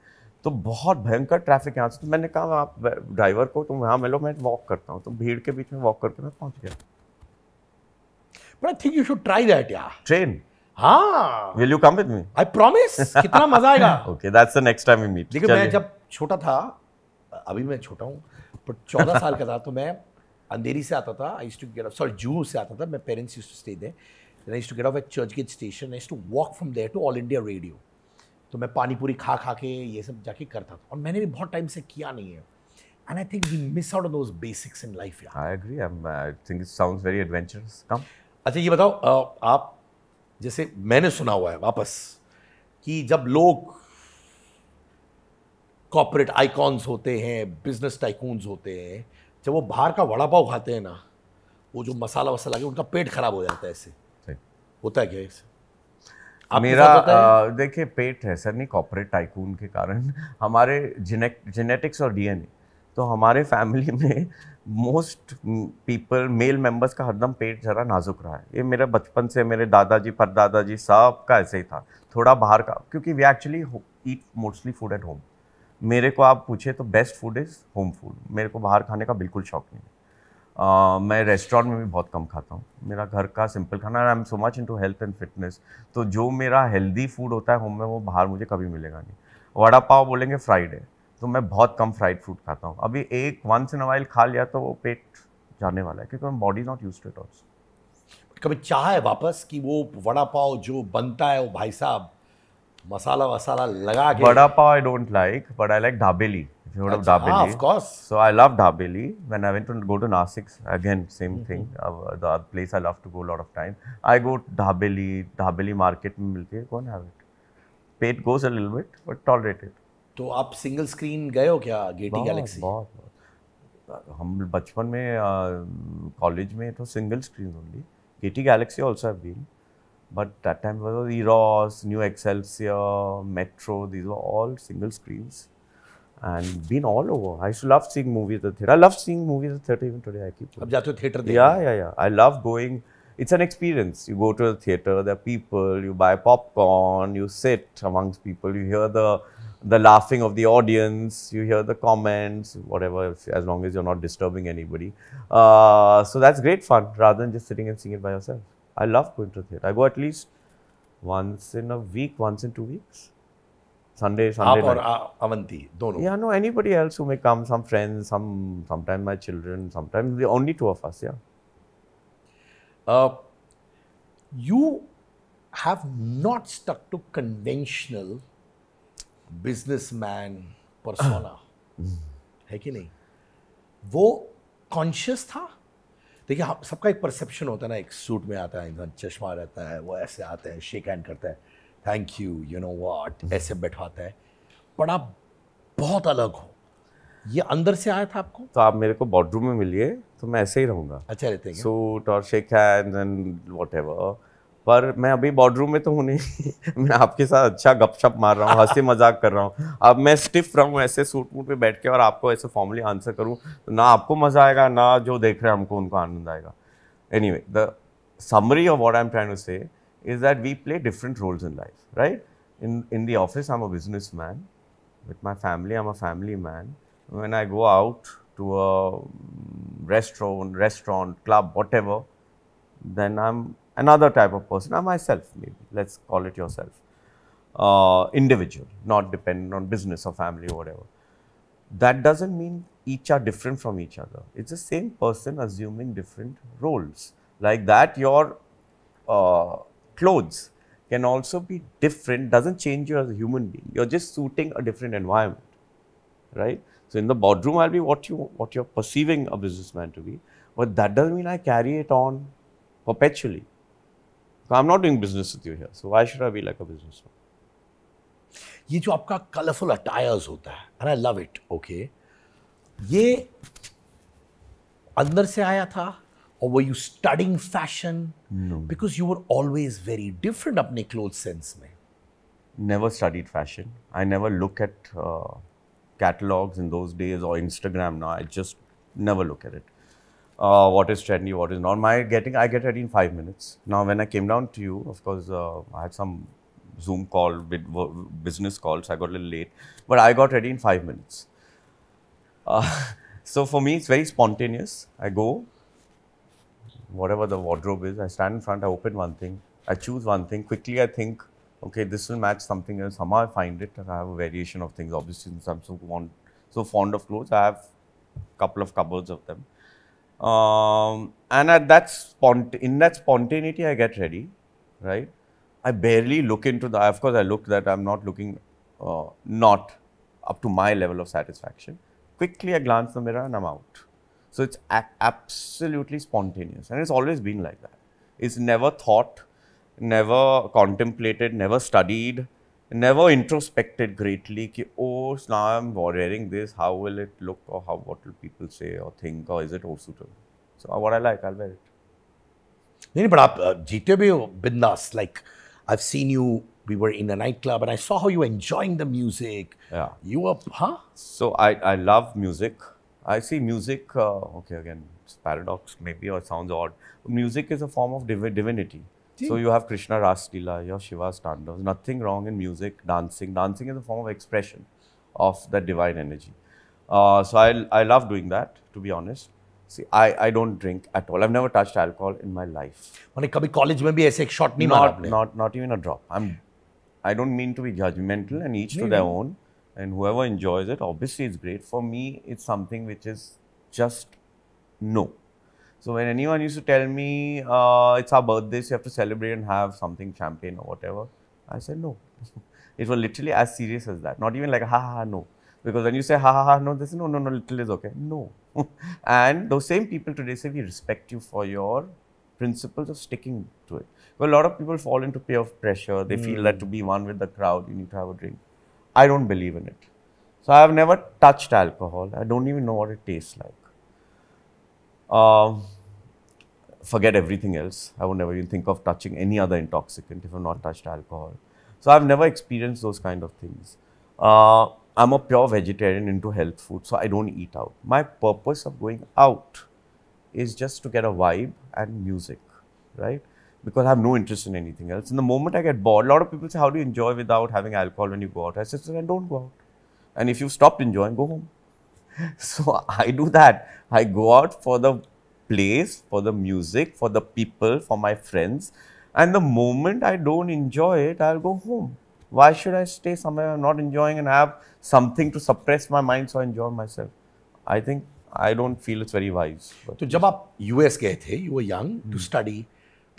तो बहुत भयंकर ट्रैफिक यहाँ से तो मैंने कहा आप ड्राइवर को तुम यहाँ मिलो मैं वॉक करता हूँ तो भीड़ के बीच में वॉक करके मैं पहुंच गया but I think you should try that यार ट्रेन हाँ will you come with me I promise कितना मजा आएगा okay that's the next time we meet मैं जब छोटा था अभी मैं छोटा हूँ बट चौदह साल का था तो मैं अंधेरी से आता था आई टू गेट सॉरी जू से आता था मैं parents use to stay I to get off Churchgate station I to walk from there to All India Radio तो मैं पानी पूरी खा खा के ये सब जाके करता था और मैंने भी बहुत टाइम से किया नहीं है and I think we miss out on those basics in life. Yeah. I agree. I'm, uh, I think it sounds अच्छा ये बताओ आप जैसे मैंने सुना हुआ है वापस कि जब लोग कॉपरेट आइकॉन्स होते हैं बिजनेस टाइकून्स होते हैं जब वो बाहर का वड़ा पाव खाते हैं ना वो जो मसाला वसाला के उनका पेट खराब हो जाता है इससे होता है क्या ऐसे मेरा देखिए पेट है सर नहीं कॉपरेट टाइकून के कारण हमारे जेनेट जेनेटिक्स और डीएनए तो हमारे फैमिली में मोस्ट पीपल मेल मेंबर्स का हरदम पेट ज़रा नाजुक रहा है ये मेरा बचपन से मेरे दादाजी परदादाजी सब का ऐसे ही था थोड़ा बाहर का क्योंकि we actually eat mostly food at home मेरे को आप पूछे तो best food is home food मेरे को बाहर खाने का बिल्कुल शौक नहीं है मैं रेस्टोरेंट में भी बहुत कम खाता हूँ मेरा घर का सिंपल खाना I am so much into health and fitness तो जो मेरा हेल्दी फूड होता है होम में वो बाहर मुझे कभी मिलेगा नहीं वड़ा पाव बोलेंगे फ्राइड है तो मैं बहुत कम फ्राइड फूड खाता हूँ अभी एक वंस इन अवाइल खा लिया तो वो पेट जाने वाला है क्योंकि मैं body not use to it also कभी चाह है वापस कि वो वड़ा पाव जो बनता है वो भाई साहब मसाला वसाला लगा के vada pav I don't like but I like dabeli if you heard of Dabeli. Ah, of course. So I love Dabeli. When I went to go to Nasik, again, same mm -hmm. thing. Uh, the place I love to go a lot of time. I go to Dabeli, Dabeli market में मिलती है कौन have it. Paid goes a little bit, but tolerated. तो आप single screen गए हो क्या Getty Galaxy? बहुत हम बचपन में कॉलेज में तो single screen only Gaiety Galaxy also have been but that time was Eros New excelsior Metro these were all single screens and been all over. I used to love seeing movies at the theater. I love seeing movies at the theater even today. I keep. Ab to theater Yeah, yeah, yeah. I love going. It's an experience. You go to the theater. There are people. You buy popcorn. You sit amongst people. You hear the the laughing of the audience. You hear the comments. Whatever, as long as you're not disturbing anybody. Uh, so that's great fun. Rather than just sitting and seeing it by yourself. I love going to the theater. I go at least once in a week, once in two weeks. Sunday, Sunday Aap night. Or Avanti, dono. Yeah, no, anybody else who may come, some friends, some sometimes my children, sometimes the only two of us, yeah. Uh, you have not stuck to conventional businessman persona है कि नहीं वो conscious था देखिए सबका एक perception होता है ना एक सूट में आता है इंसान चश्मा रहता है वो ऐसे आते हैं शेक हैंड करता है thank you you know what ऐसे बैठाता है पर आप बहुत अलग हो ये अंदर से आया था आपको तो आप मेरे को बॉडरूम में मिलिए तो मैं ऐसे ही रहूँगा अच्छा रहते हैं सूट और शेक हैंड एंड वॉट पर मैं अभी बॉडरूम में तो हूँ नहीं मैं आपके साथ अच्छा गपशप मार रहा हूँ हंसी मजाक कर रहा हूँ अब मैं स्टिफ रहूँ ऐसे सूट वूट पे बैठ के और आपको ऐसे फॉर्मली आंसर करूँ तो ना आपको मज़ा आएगा ना जो देख रहे हैं हमको उनको आनंद आएगा anyway the summary of what I am trying to say is that we play different roles in life, right? In, in the office, I'm a businessman. With my family, I'm a family man. When I go out to a restaurant, restaurant, club, whatever, then I'm another type of person. I'm myself, maybe. Let's call it yourself. Uh, individual, not dependent on business or family or whatever. That doesn't mean each are different from each other. It's the same person assuming different roles. Like that, your uh, clothes can also be different, doesn't change you as a human being. You're just suiting a different environment, right? So in the boardroom, I'll be what you what you're perceiving a businessman to be, but that doesn't mean I carry it on perpetually. I'm not doing business with you here, so why should I be like a businessman? ये जो आपका colourful attires होता है and I love it okay ये अंदर से आया था or were you studying fashion? No. Because you were always very different अपने clothes sense Me, Never studied fashion. I never look at uh, catalogs in those days or Instagram now. I just never look at it. Uh, what is trendy, what is not. My getting, I get ready in five minutes. Now, when I came down to you, of course, uh, I had some Zoom call, business calls. So I got a little late, but I got ready in five minutes. Uh, so for me, it's very spontaneous. I go, whatever the wardrobe is. I stand in front, I open one thing, I choose one thing. Quickly, I think, okay, this will match something else. Somehow I find it. I have a variation of things. Obviously, since I'm so, want, so fond of clothes, I have a couple of cupboards of them. Um, and at that spont in that spontaneity, I get ready, right? I barely look into the, of course, I look that I'm not looking, uh, not up to my level of satisfaction. Quickly, I glance the mirror and I'm out so it's absolutely spontaneous and it's always been like that. It's never thought, never contemplated, never studied, never introspected greatly ki, oh, now I'm wearing this, how will it look or how what will people say or think or is it all suitable? So what I like, I'll wear it. No, but aap, uh, jeete bhi ho, bindas, like I've seen you, we were in a nightclub and I saw how you were enjoying the music. Yeah. You were, huh? So I, I love music. I see music, uh, okay, again, paradox maybe or sounds odd. Music is a form of div divinity. So you have Krishna Rastila, you have Shiva's Tandas. Nothing wrong in music, dancing. Dancing is a form of expression of that divine energy. Uh, so I, I love doing that, to be honest. See, I, I don't drink at all. I've never touched alcohol in my life. मैंने कभी college में भी ऐसे एक shot नहीं मारा Not not even a drop. I'm I don't mean to be judgmental and each to their own and whoever enjoys it obviously it's great for me it's something which is just no so when anyone used to tell me uh, it's our birthday so you have to celebrate and have something champagne or whatever i said no it was literally as serious as that not even like ha ha, ha no because when you say ha ha ha no this is no no no little is okay no and those same people today say we respect you for your principles of sticking to it well a lot of people fall into peer pressure they mm. feel that hmm. to be one with the crowd you need to have a drink I don't believe in it. So I have never touched alcohol. I don't even know what it tastes like. Um, forget everything else. I would never even think of touching any other intoxicant if I've not touched alcohol. So I've never experienced those kind of things. Uh, I'm a pure vegetarian into health food, so I don't eat out. My purpose of going out is just to get a vibe and music, right? because I have no interest in anything else. And the moment I get bored, a lot of people say, How do you enjoy without having alcohol when you go out? I said, Then don't go out. And if you've stopped enjoying, go home. so I do that. I go out for the place, for the music, for the people, for my friends. And the moment I don't enjoy it, I'll go home. Why should I stay somewhere I'm not enjoying and have something to suppress my mind so I enjoy myself? I think I don't feel it's very wise. So, जब आप US गए थे, you were young to hmm. study.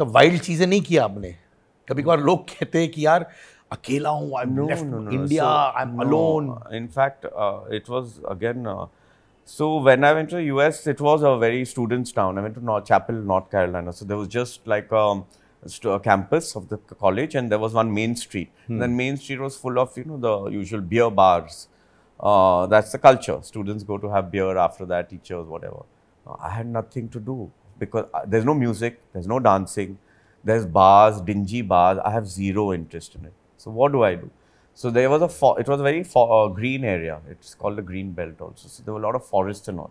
The wild चीज़ें नहीं किया आपने कभी कभार लोग कहते हैं कि यार अकेला हूँ I am left So when I went to the US, it was a very students' town. I went to Chapel, North Carolina. So there was just like um, a, campus of the college, and there was one main street. And hmm. then main street was full of you know the usual beer bars. Uh, that's the culture. Students go to have beer after that, teachers, whatever. Uh, I had nothing to do because uh, there's no music, there's no dancing, there's bars, dingy bars. I have zero interest in it. So what do I do? So there was a it was a very uh, green area. It's called the green belt also. So there were a lot of forests and all.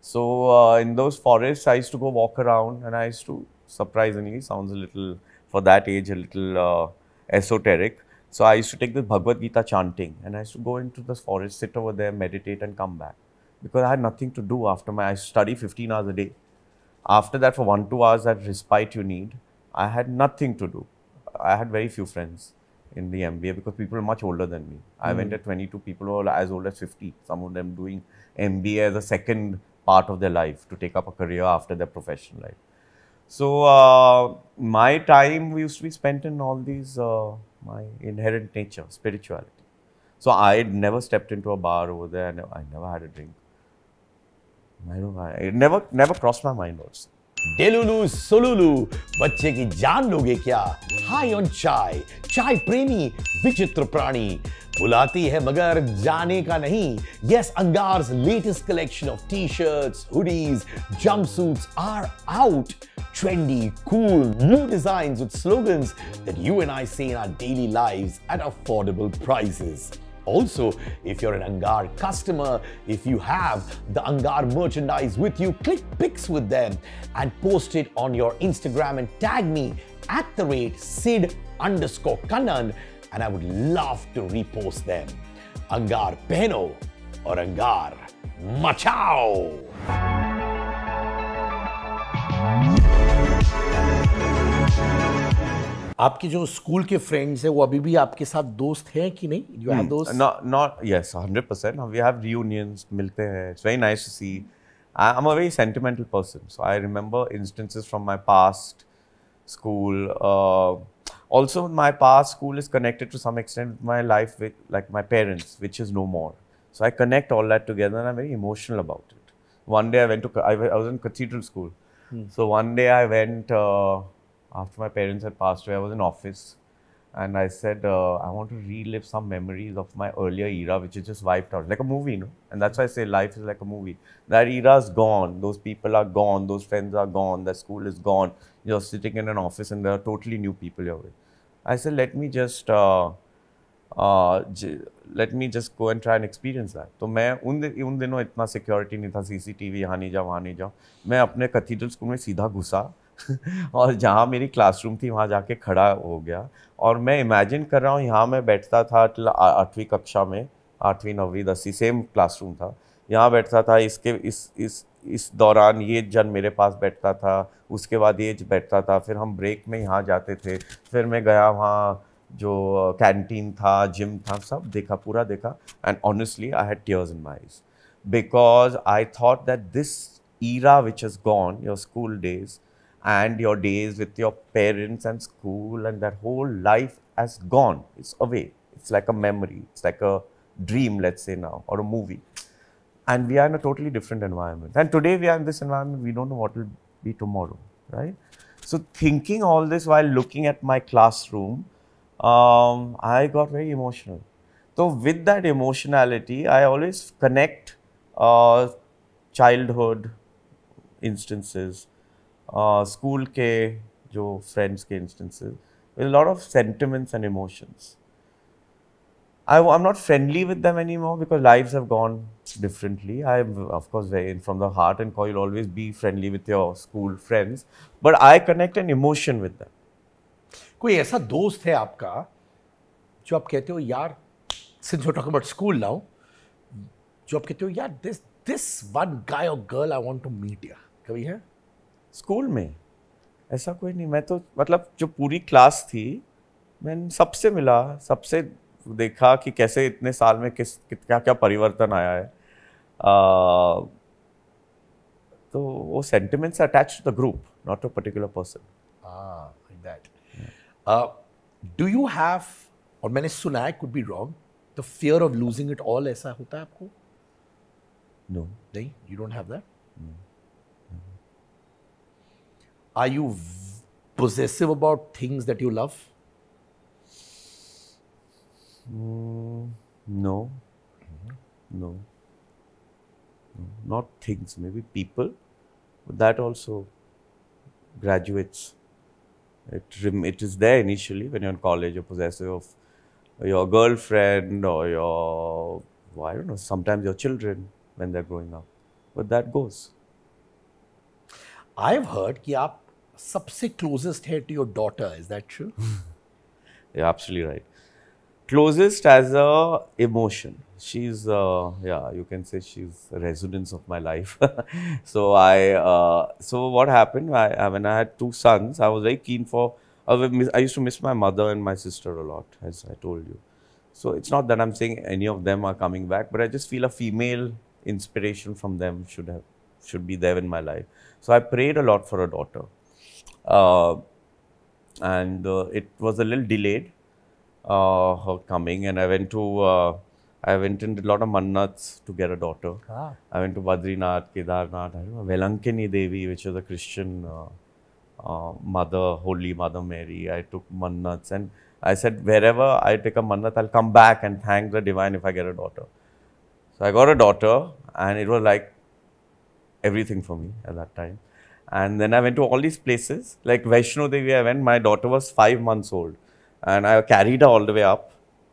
So uh, in those forests, I used to go walk around, and I used to surprisingly sounds a little for that age a little uh, esoteric. So I used to take the Bhagavad Gita chanting, and I used to go into the forest, sit over there, meditate, and come back because I had nothing to do after my I study 15 hours a day. After that, for one, two hours, that respite you need, I had nothing to do. I had very few friends in the MBA because people are much older than me. I went hmm. at 22, people were as old as 50, some of them doing MBA as a second part of their life to take up a career after their professional life. So, uh, my time used to be spent in all these, uh, my inherent nature, spirituality. So, I never stepped into a bar over there, I never, I never had a drink. I know why. It never never crossed my mind also. Delulu solulu बच्चे की जान लोगे क्या high on चाय चाय प्रेमी विचित्र प्राणी बुलाती है मगर जाने का नहीं यस अंगार्स latest collection of T shirts hoodies jumpsuits are out trendy, cool, new designs with slogans that you and I see in our daily lives at affordable prices. Also, if you're an Angar customer, if you have the Angar merchandise with you, click pics with them and post it on your Instagram and tag me at the rate Sid underscore Kannan and I would love to repost them. Angar Peno or Angar Machao! आपके जो school के friends हैं वो अभी भी आपके साथ दोस्त हैं कि नहीं यू हैव hmm. दोस्त not yes 100 percent we have reunions मिलते हैं it's very nice to see I am a very sentimental person so I remember instances from my past school also my past school is connected to some extent my life with like my parents which is no more so I connect all that together I very emotional about it one day I went to I was in Cathedral school so one day I went after my parents had passed away, I was in office and I said, uh, I want to relive some memories of my earlier era, which is just wiped out, like a movie, you know. And that's why I say life is like a movie. That era is gone. Those people are gone. Those friends are gone. That school is gone. You're sitting in an office and there are totally new people you're with. I said, let me just, uh, let me just go and try and experience है तो मैं उन दि- उन दिनों इतना security नहीं था, सी C T V यहाँ नहीं जाओ वहाँ नहीं जाओ मैं अपने कैथीड्रल स्कूल में सीधा घुसा और जहाँ मेरी क्लासरूम थी वहाँ जाके खड़ा हो गया और मैं इमेजिन कर रहा हूँ यहाँ मैं बैठता था आठवीं कक्षा में आठवीं नौवीं दसवीं सेम क्लासरूम था यहाँ बैठता था इसके इस इस इस दौरान ये जन मेरे पास बैठता था उसके बाद ये बैठता था फिर हम ब्रेक में यहाँ जाते थे फिर मैं गया वहाँ जो कैंटीन था जिम था सब देखा पूरा देखा and honestly I had tears in my because I thought that this era which is gone your school days and your days with your parents and school and that whole life has gone. It's away. It's like a memory. It's like a dream, let's say now, or a movie. And we are in a totally different environment. And today we are in this environment, we don't know what will be tomorrow, right? So thinking all this while looking at my classroom, um, I got very emotional. So with that emotionality, I always connect uh, childhood instances school के जो friends के instances with lot of sentiments and emotions I I am not friendly with them any more because life have gone differently I am of course way from the heart and call always be friendly with your school friends but I connect an emotion with them कोई ऐसा दोस्त है आपका जो आप कहते हो यार since you talk about school now जो आप कहते हो यार दिस दिस वन गाय और girl I want to meet या कभी है स्कूल में ऐसा कोई नहीं मैं तो मतलब जो पूरी क्लास थी मैं सबसे मिला सबसे देखा कि कैसे इतने साल में किस कित क्या क्या परिवर्तन आया है आ, तो वो sentiments attach to the group not a particular person that do you have और मैंने सुना है could be wrong the fear of losing it all ऐसा होता है आपको नो नहीं you don't have that Are you possessive about things that you love? Mm, no. Mm-hmm. no. No. Mm-hmm. Not things, maybe people. But that also graduates. It, it is there initially when you're in college, you're possessive of your girlfriend or your, well, I don't know, sometimes your children when they're growing up. But that goes. I've heard that you. सबसे closest है to your daughter is that true yeah absolutely right closest as a emotion she's uh, yeah you can say she's a resonance of my life so i uh, so what happened I, mean, i had two sons i was very keen for I used to miss my mother and my sister a lot, as I told you. So it's not that I'm saying any of them are coming back, but I just feel a female inspiration from them should have should be there in my life. So I prayed a lot for a daughter. Uh, and uh, it was a little delayed uh, coming. And I went to I went and did a lot of mannats to get a daughter. Ah. I went to Badrinath, Kedarnath, I remember Velankini Devi, which is a Christian uh, Mother, Holy Mother Mary. I took mannats and I said, wherever I take a mannat, I'll come back and thank the divine if I get a daughter. So I got a daughter and it was like everything for me at that time. And then I went to all these places. Like Vaishno Devi, I went, my daughter was five months old. And I carried her all the way up,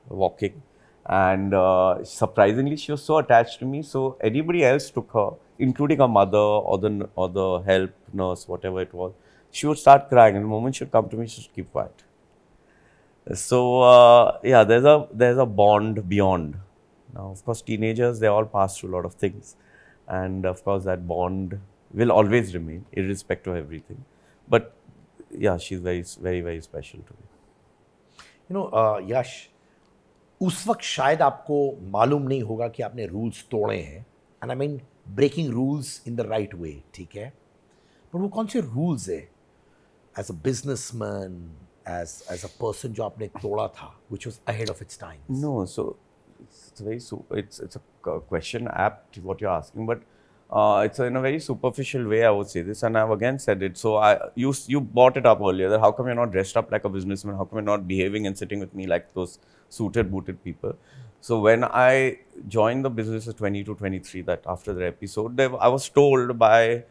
walking. And uh, surprisingly, she was so attached to me. So anybody else took her, including her mother or the, or the help nurse, whatever it was. She would start crying. And the moment she would come to me, she would keep quiet. So uh, yeah, there's a there's a bond beyond. Now, of course, teenagers they all pass through a lot of things, and of course that bond will always remain, irrespective of everything. But yeah, she's very, very, very special to me. You know, uh, Yash, उस वक्त शायद आपको मालूम नहीं होगा कि आपने rules तोड़े हैं and I mean breaking rules in the right way ठीक है पर वो कौन से रूल्स है as a businessman as as a person जो आपने तोड़ा था which was ahead of its time no so it's very so it's it's a question apt what you're asking but Uh, it's in a very superficial way, I would say this, and I've again said it. So I, you you brought it up earlier that how come you're not dressed up like a businessman? How come you're not behaving and sitting with me like those suited, booted people? So when I joined the business at 22, 23, that after the episode, they, I was told by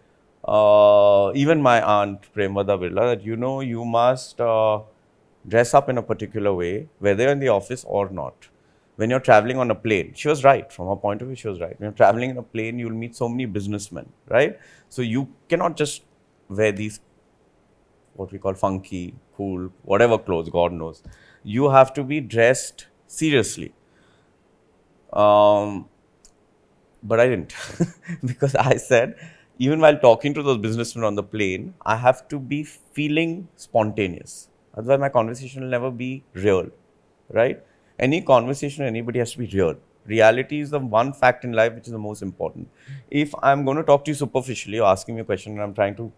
uh, even my aunt Premada Villa that you know you must uh, dress up in a particular way, whether in the office or not when you're traveling on a plane, she was right. From her point of view, she was right. When you're traveling in a plane, you'll meet so many businessmen, right? So you cannot just wear these, what we call funky, cool, whatever clothes, God knows. You have to be dressed seriously. Um, but I didn't because I said, even while talking to those businessmen on the plane, I have to be feeling spontaneous. Otherwise, my conversation will never be real, right? any conversation anybody has to be real. Reality is the one fact in life which is the most important. If I'm going to talk to you superficially or asking you a question and I'm trying to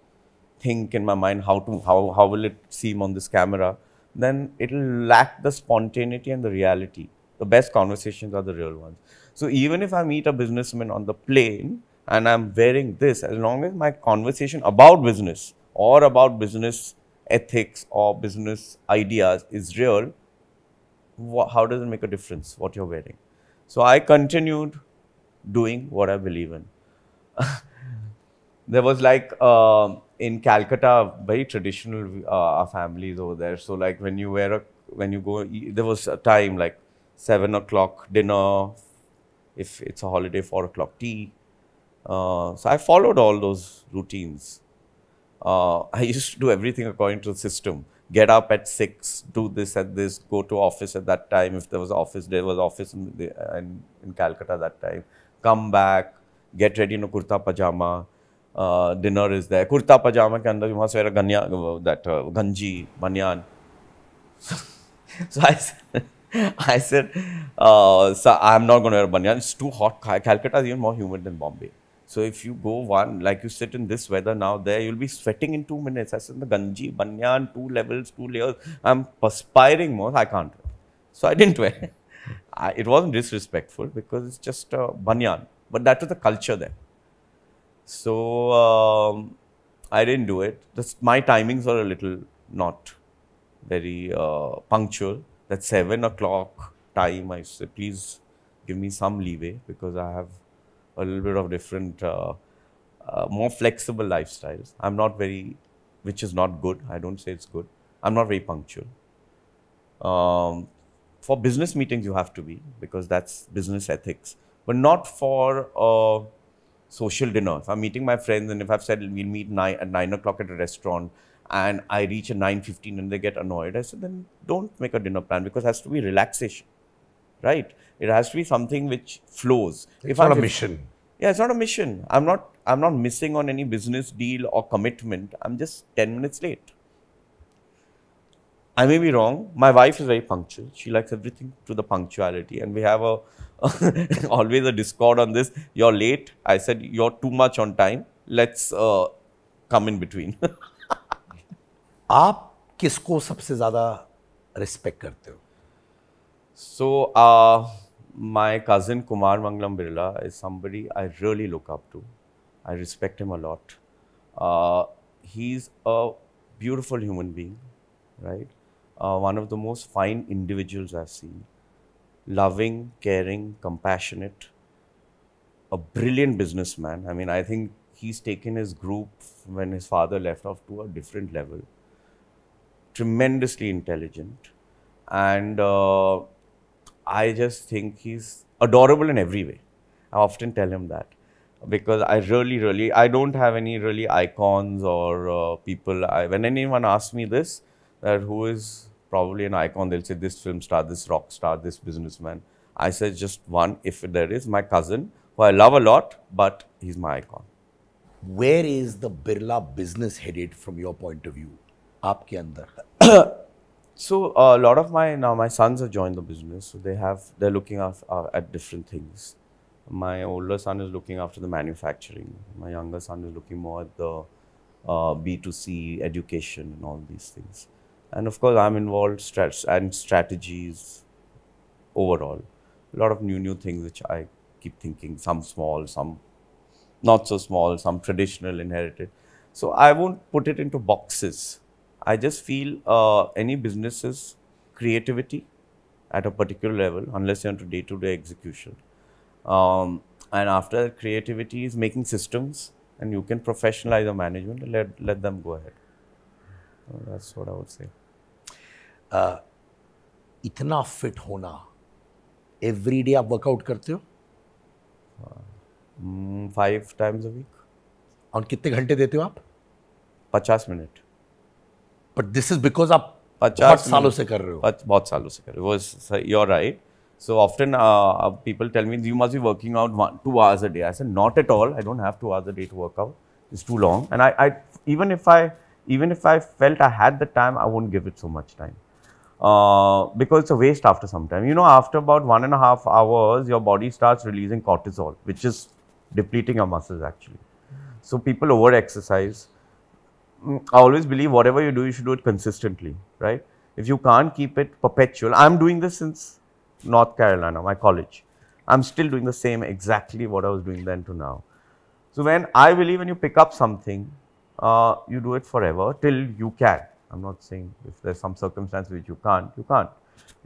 think in my mind how to how how will it seem on this camera, then it'll lack the spontaneity and the reality. The best conversations are the real ones. So even if I meet a businessman on the plane and I'm wearing this, as long as my conversation about business or about business ethics or business ideas is real, what, how does it make a difference what you're wearing? So I continued doing what I believe in. there was like uh, in Calcutta, very traditional uh, our families over there. So like when you wear a, when you go, there was a time like seven o'clock dinner, if it's a holiday, four o'clock tea. Uh, so I followed all those routines. Uh, I used to do everything according to the system get up at six, do this at this, go to office at that time. If there was office, there was office in, the, in, in Calcutta that time. Come back, get ready in a kurta pajama. Uh, dinner is there. Kurta pajama ke andar you must wear a ganya, that uh, ganji, banyan. so I said, I said, uh, so I'm not going to wear a banyan. It's too hot. Calcutta is even more humid than Bombay. So if you go one, like you sit in this weather now, there you'll be sweating in two minutes. I said the ganji, banyan, two levels, two layers. I'm perspiring more. I can't. So I didn't wear. I, it wasn't disrespectful because it's just a uh, banyan, but that was the culture there. So um, I didn't do it. my timings are a little not very uh, punctual. That seven o'clock time, I said, please give me some leeway because I have a little bit of different, uh, uh, more flexible lifestyles. I'm not very, which is not good. I don't say it's good. I'm not very punctual. Um, for business meetings, you have to be because that's business ethics, but not for a uh, social dinner. If I'm meeting my friends and if I've said we'll meet nine, at nine o'clock at a restaurant and I reach at 9.15 and they get annoyed, I said, then don't make a dinner plan because it has to be relaxation right? It has to be something which flows. It's if not I'm, a mission. Yeah, it's not a mission. I'm not I'm not missing on any business deal or commitment. I'm just 10 minutes late. I may be wrong. My wife is very punctual. She likes everything to the punctuality. And we have a always a discord on this. You're late. I said, you're too much on time. Let's uh, come in between. आप किसको सबसे ज़्यादा respect करते हो so, uh, my cousin Kumar Mangalam Birla is somebody I really look up to. I respect him a lot. Uh, he's a beautiful human being, right? Uh, one of the most fine individuals I've seen. Loving, caring, compassionate, a brilliant businessman. I mean, I think he's taken his group when his father left off to a different level. Tremendously intelligent and uh, I just think he's adorable in every way. I often tell him that because I really, really, I don't have any really icons or uh, people. I, when anyone asks me this, that who is probably an icon, they'll say this film star, this rock star, this businessman. I say just one, if there is, my cousin, who I love a lot, but he's my icon. Where is the Birla business headed from your point of view? Aapke andar. So a lot of my now my sons have joined the business, so they have they're looking uh, at different things. My older son is looking after the manufacturing. My younger son is looking more at the uh, B two C education and all these things. And of course, I'm involved strat- and strategies overall. A lot of new new things which I keep thinking. Some small, some not so small, some traditional inherited. So I won't put it into boxes I just feel uh, any business's creativity at a particular level, unless you're into day to day execution. Um, and after creativity is making systems, and you can professionalize the management let, let them go ahead. So that's what I would say. Uh, इतना fit होना work out आप workout करते हो uh, mm, Five times a week. और कितने घंटे देते हो आप पचास minute but this is because आप पचास सालों से कर रहे हो बहुत सालों से कर रहे हो are right. So often uh, uh, people tell me, you must be working out one, two hours a day. I said, not at all. I don't have two hours a day to work out. It's too long. And I, I even if I, even if I felt I had the time, I wouldn't give it so much time. Uh, because it's a waste after some time. You know, after about one and a half hours, your body starts releasing cortisol, which is depleting your muscles actually. So people over exercise. I always believe whatever you do, you should do it consistently, right? If you can't keep it perpetual, I'm doing this since North Carolina, my college. I'm still doing the same exactly what I was doing then to now. So when I believe when you pick up something, uh, you do it forever till you can. I'm not saying if there's some circumstance which you can't, you can't.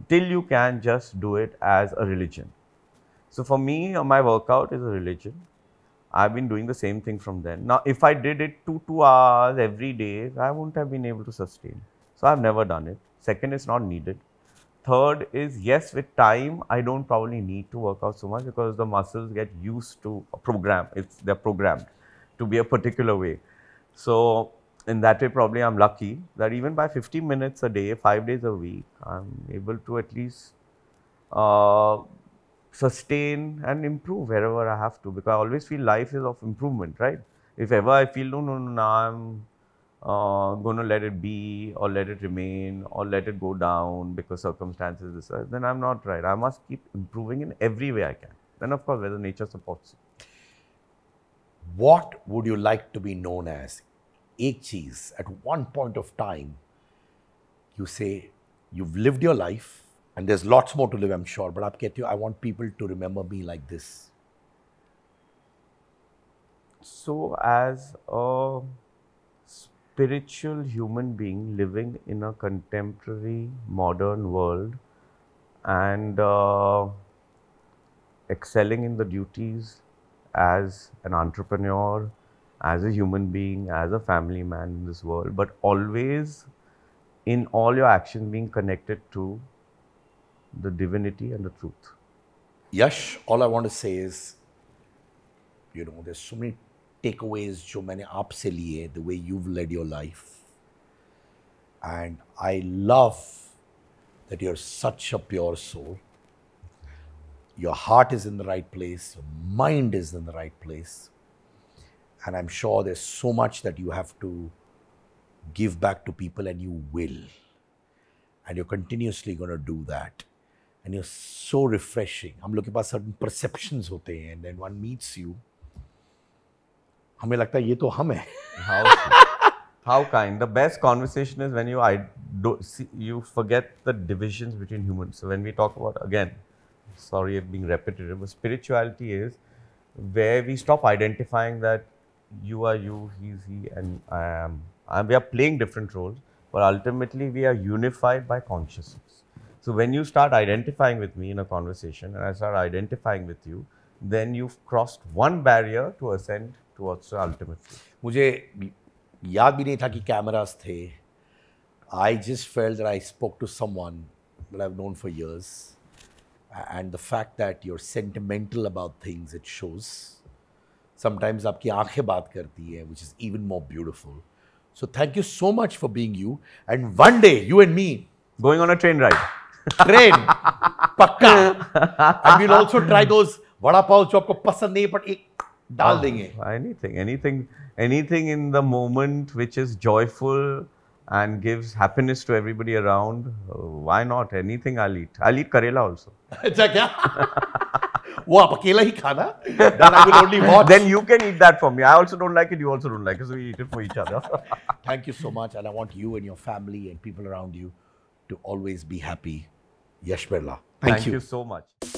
Till you can, just do it as a religion. So for me, uh, my workout is a religion. I've been doing the same thing from then. Now, if I did it two, two hours every day, I wouldn't have been able to sustain. So I've never done it. Second, it's not needed. Third is yes, with time, I don't probably need to work out so much because the muscles get used to a program. It's they're programmed to be a particular way. So in that way, probably I'm lucky that even by 50 minutes a day, five days a week, I'm able to at least uh, sustain and improve wherever I have to because I always feel life is of improvement, right? If ever I feel, no, no, no, no I'm uh, going to let it be or let it remain or let it go down because circumstances, then I'm not right. I must keep improving in every way I can. Then, of course, whether nature supports you. What would you like to be known as? Eight cheese. At one point of time, you say you've lived your life and there's lots more to live, I'm sure. But I'll get you, I want people to remember me like this. So, as a spiritual human being living in a contemporary modern world and uh, excelling in the duties as an entrepreneur, as a human being, as a family man in this world, but always in all your actions being connected to the divinity and the truth. Yash, all I want to say is, you know, there's so many takeaways so many आपसे the way you've led your life, and I love that you're such a pure soul. Your heart is in the right place, your mind is in the right place, and I'm sure there's so much that you have to give back to people, and you will, and you're continuously going to do that and you're so refreshing. हम लोग के पास certain perceptions होते हैं and then one meets you. हमें लगता है ये तो हम हैं. How, how kind. The best conversation is when you I do see, you forget the divisions between humans. So when we talk about again, sorry being repetitive, but spirituality is where we stop identifying that you are you, he's he, and I am. And we are playing different roles, but ultimately we are unified by consciousness. So when you start identifying with me in a conversation and I start identifying with you, then you've crossed one barrier to ascend towards the ultimate. मुझे याद भी नहीं था कि cameras थे I just felt that I spoke to someone that I've known for years. And the fact that you're sentimental about things, it shows. Sometimes आपकी आंखें बात करती हैं, which is even more beautiful. So thank you so much for being you. And one day, you and me. Going on a train ride. Train पक्का I will also try those vada pav जो आपको पसंद नहीं बट एक डाल देंगे anything anything anything in the moment which is joyful and gives happiness to everybody around why not anything i'll eat i'll eat karela also acha kya वो आप अकेला ही खाना then I will only watch. Then you can eat that for me. I also don't like it. You also don't like it. So we eat it for each other. Thank you so much, and I want you and your family and people around you to always be happy. Yashmerla. Thank, Thank you. you so much.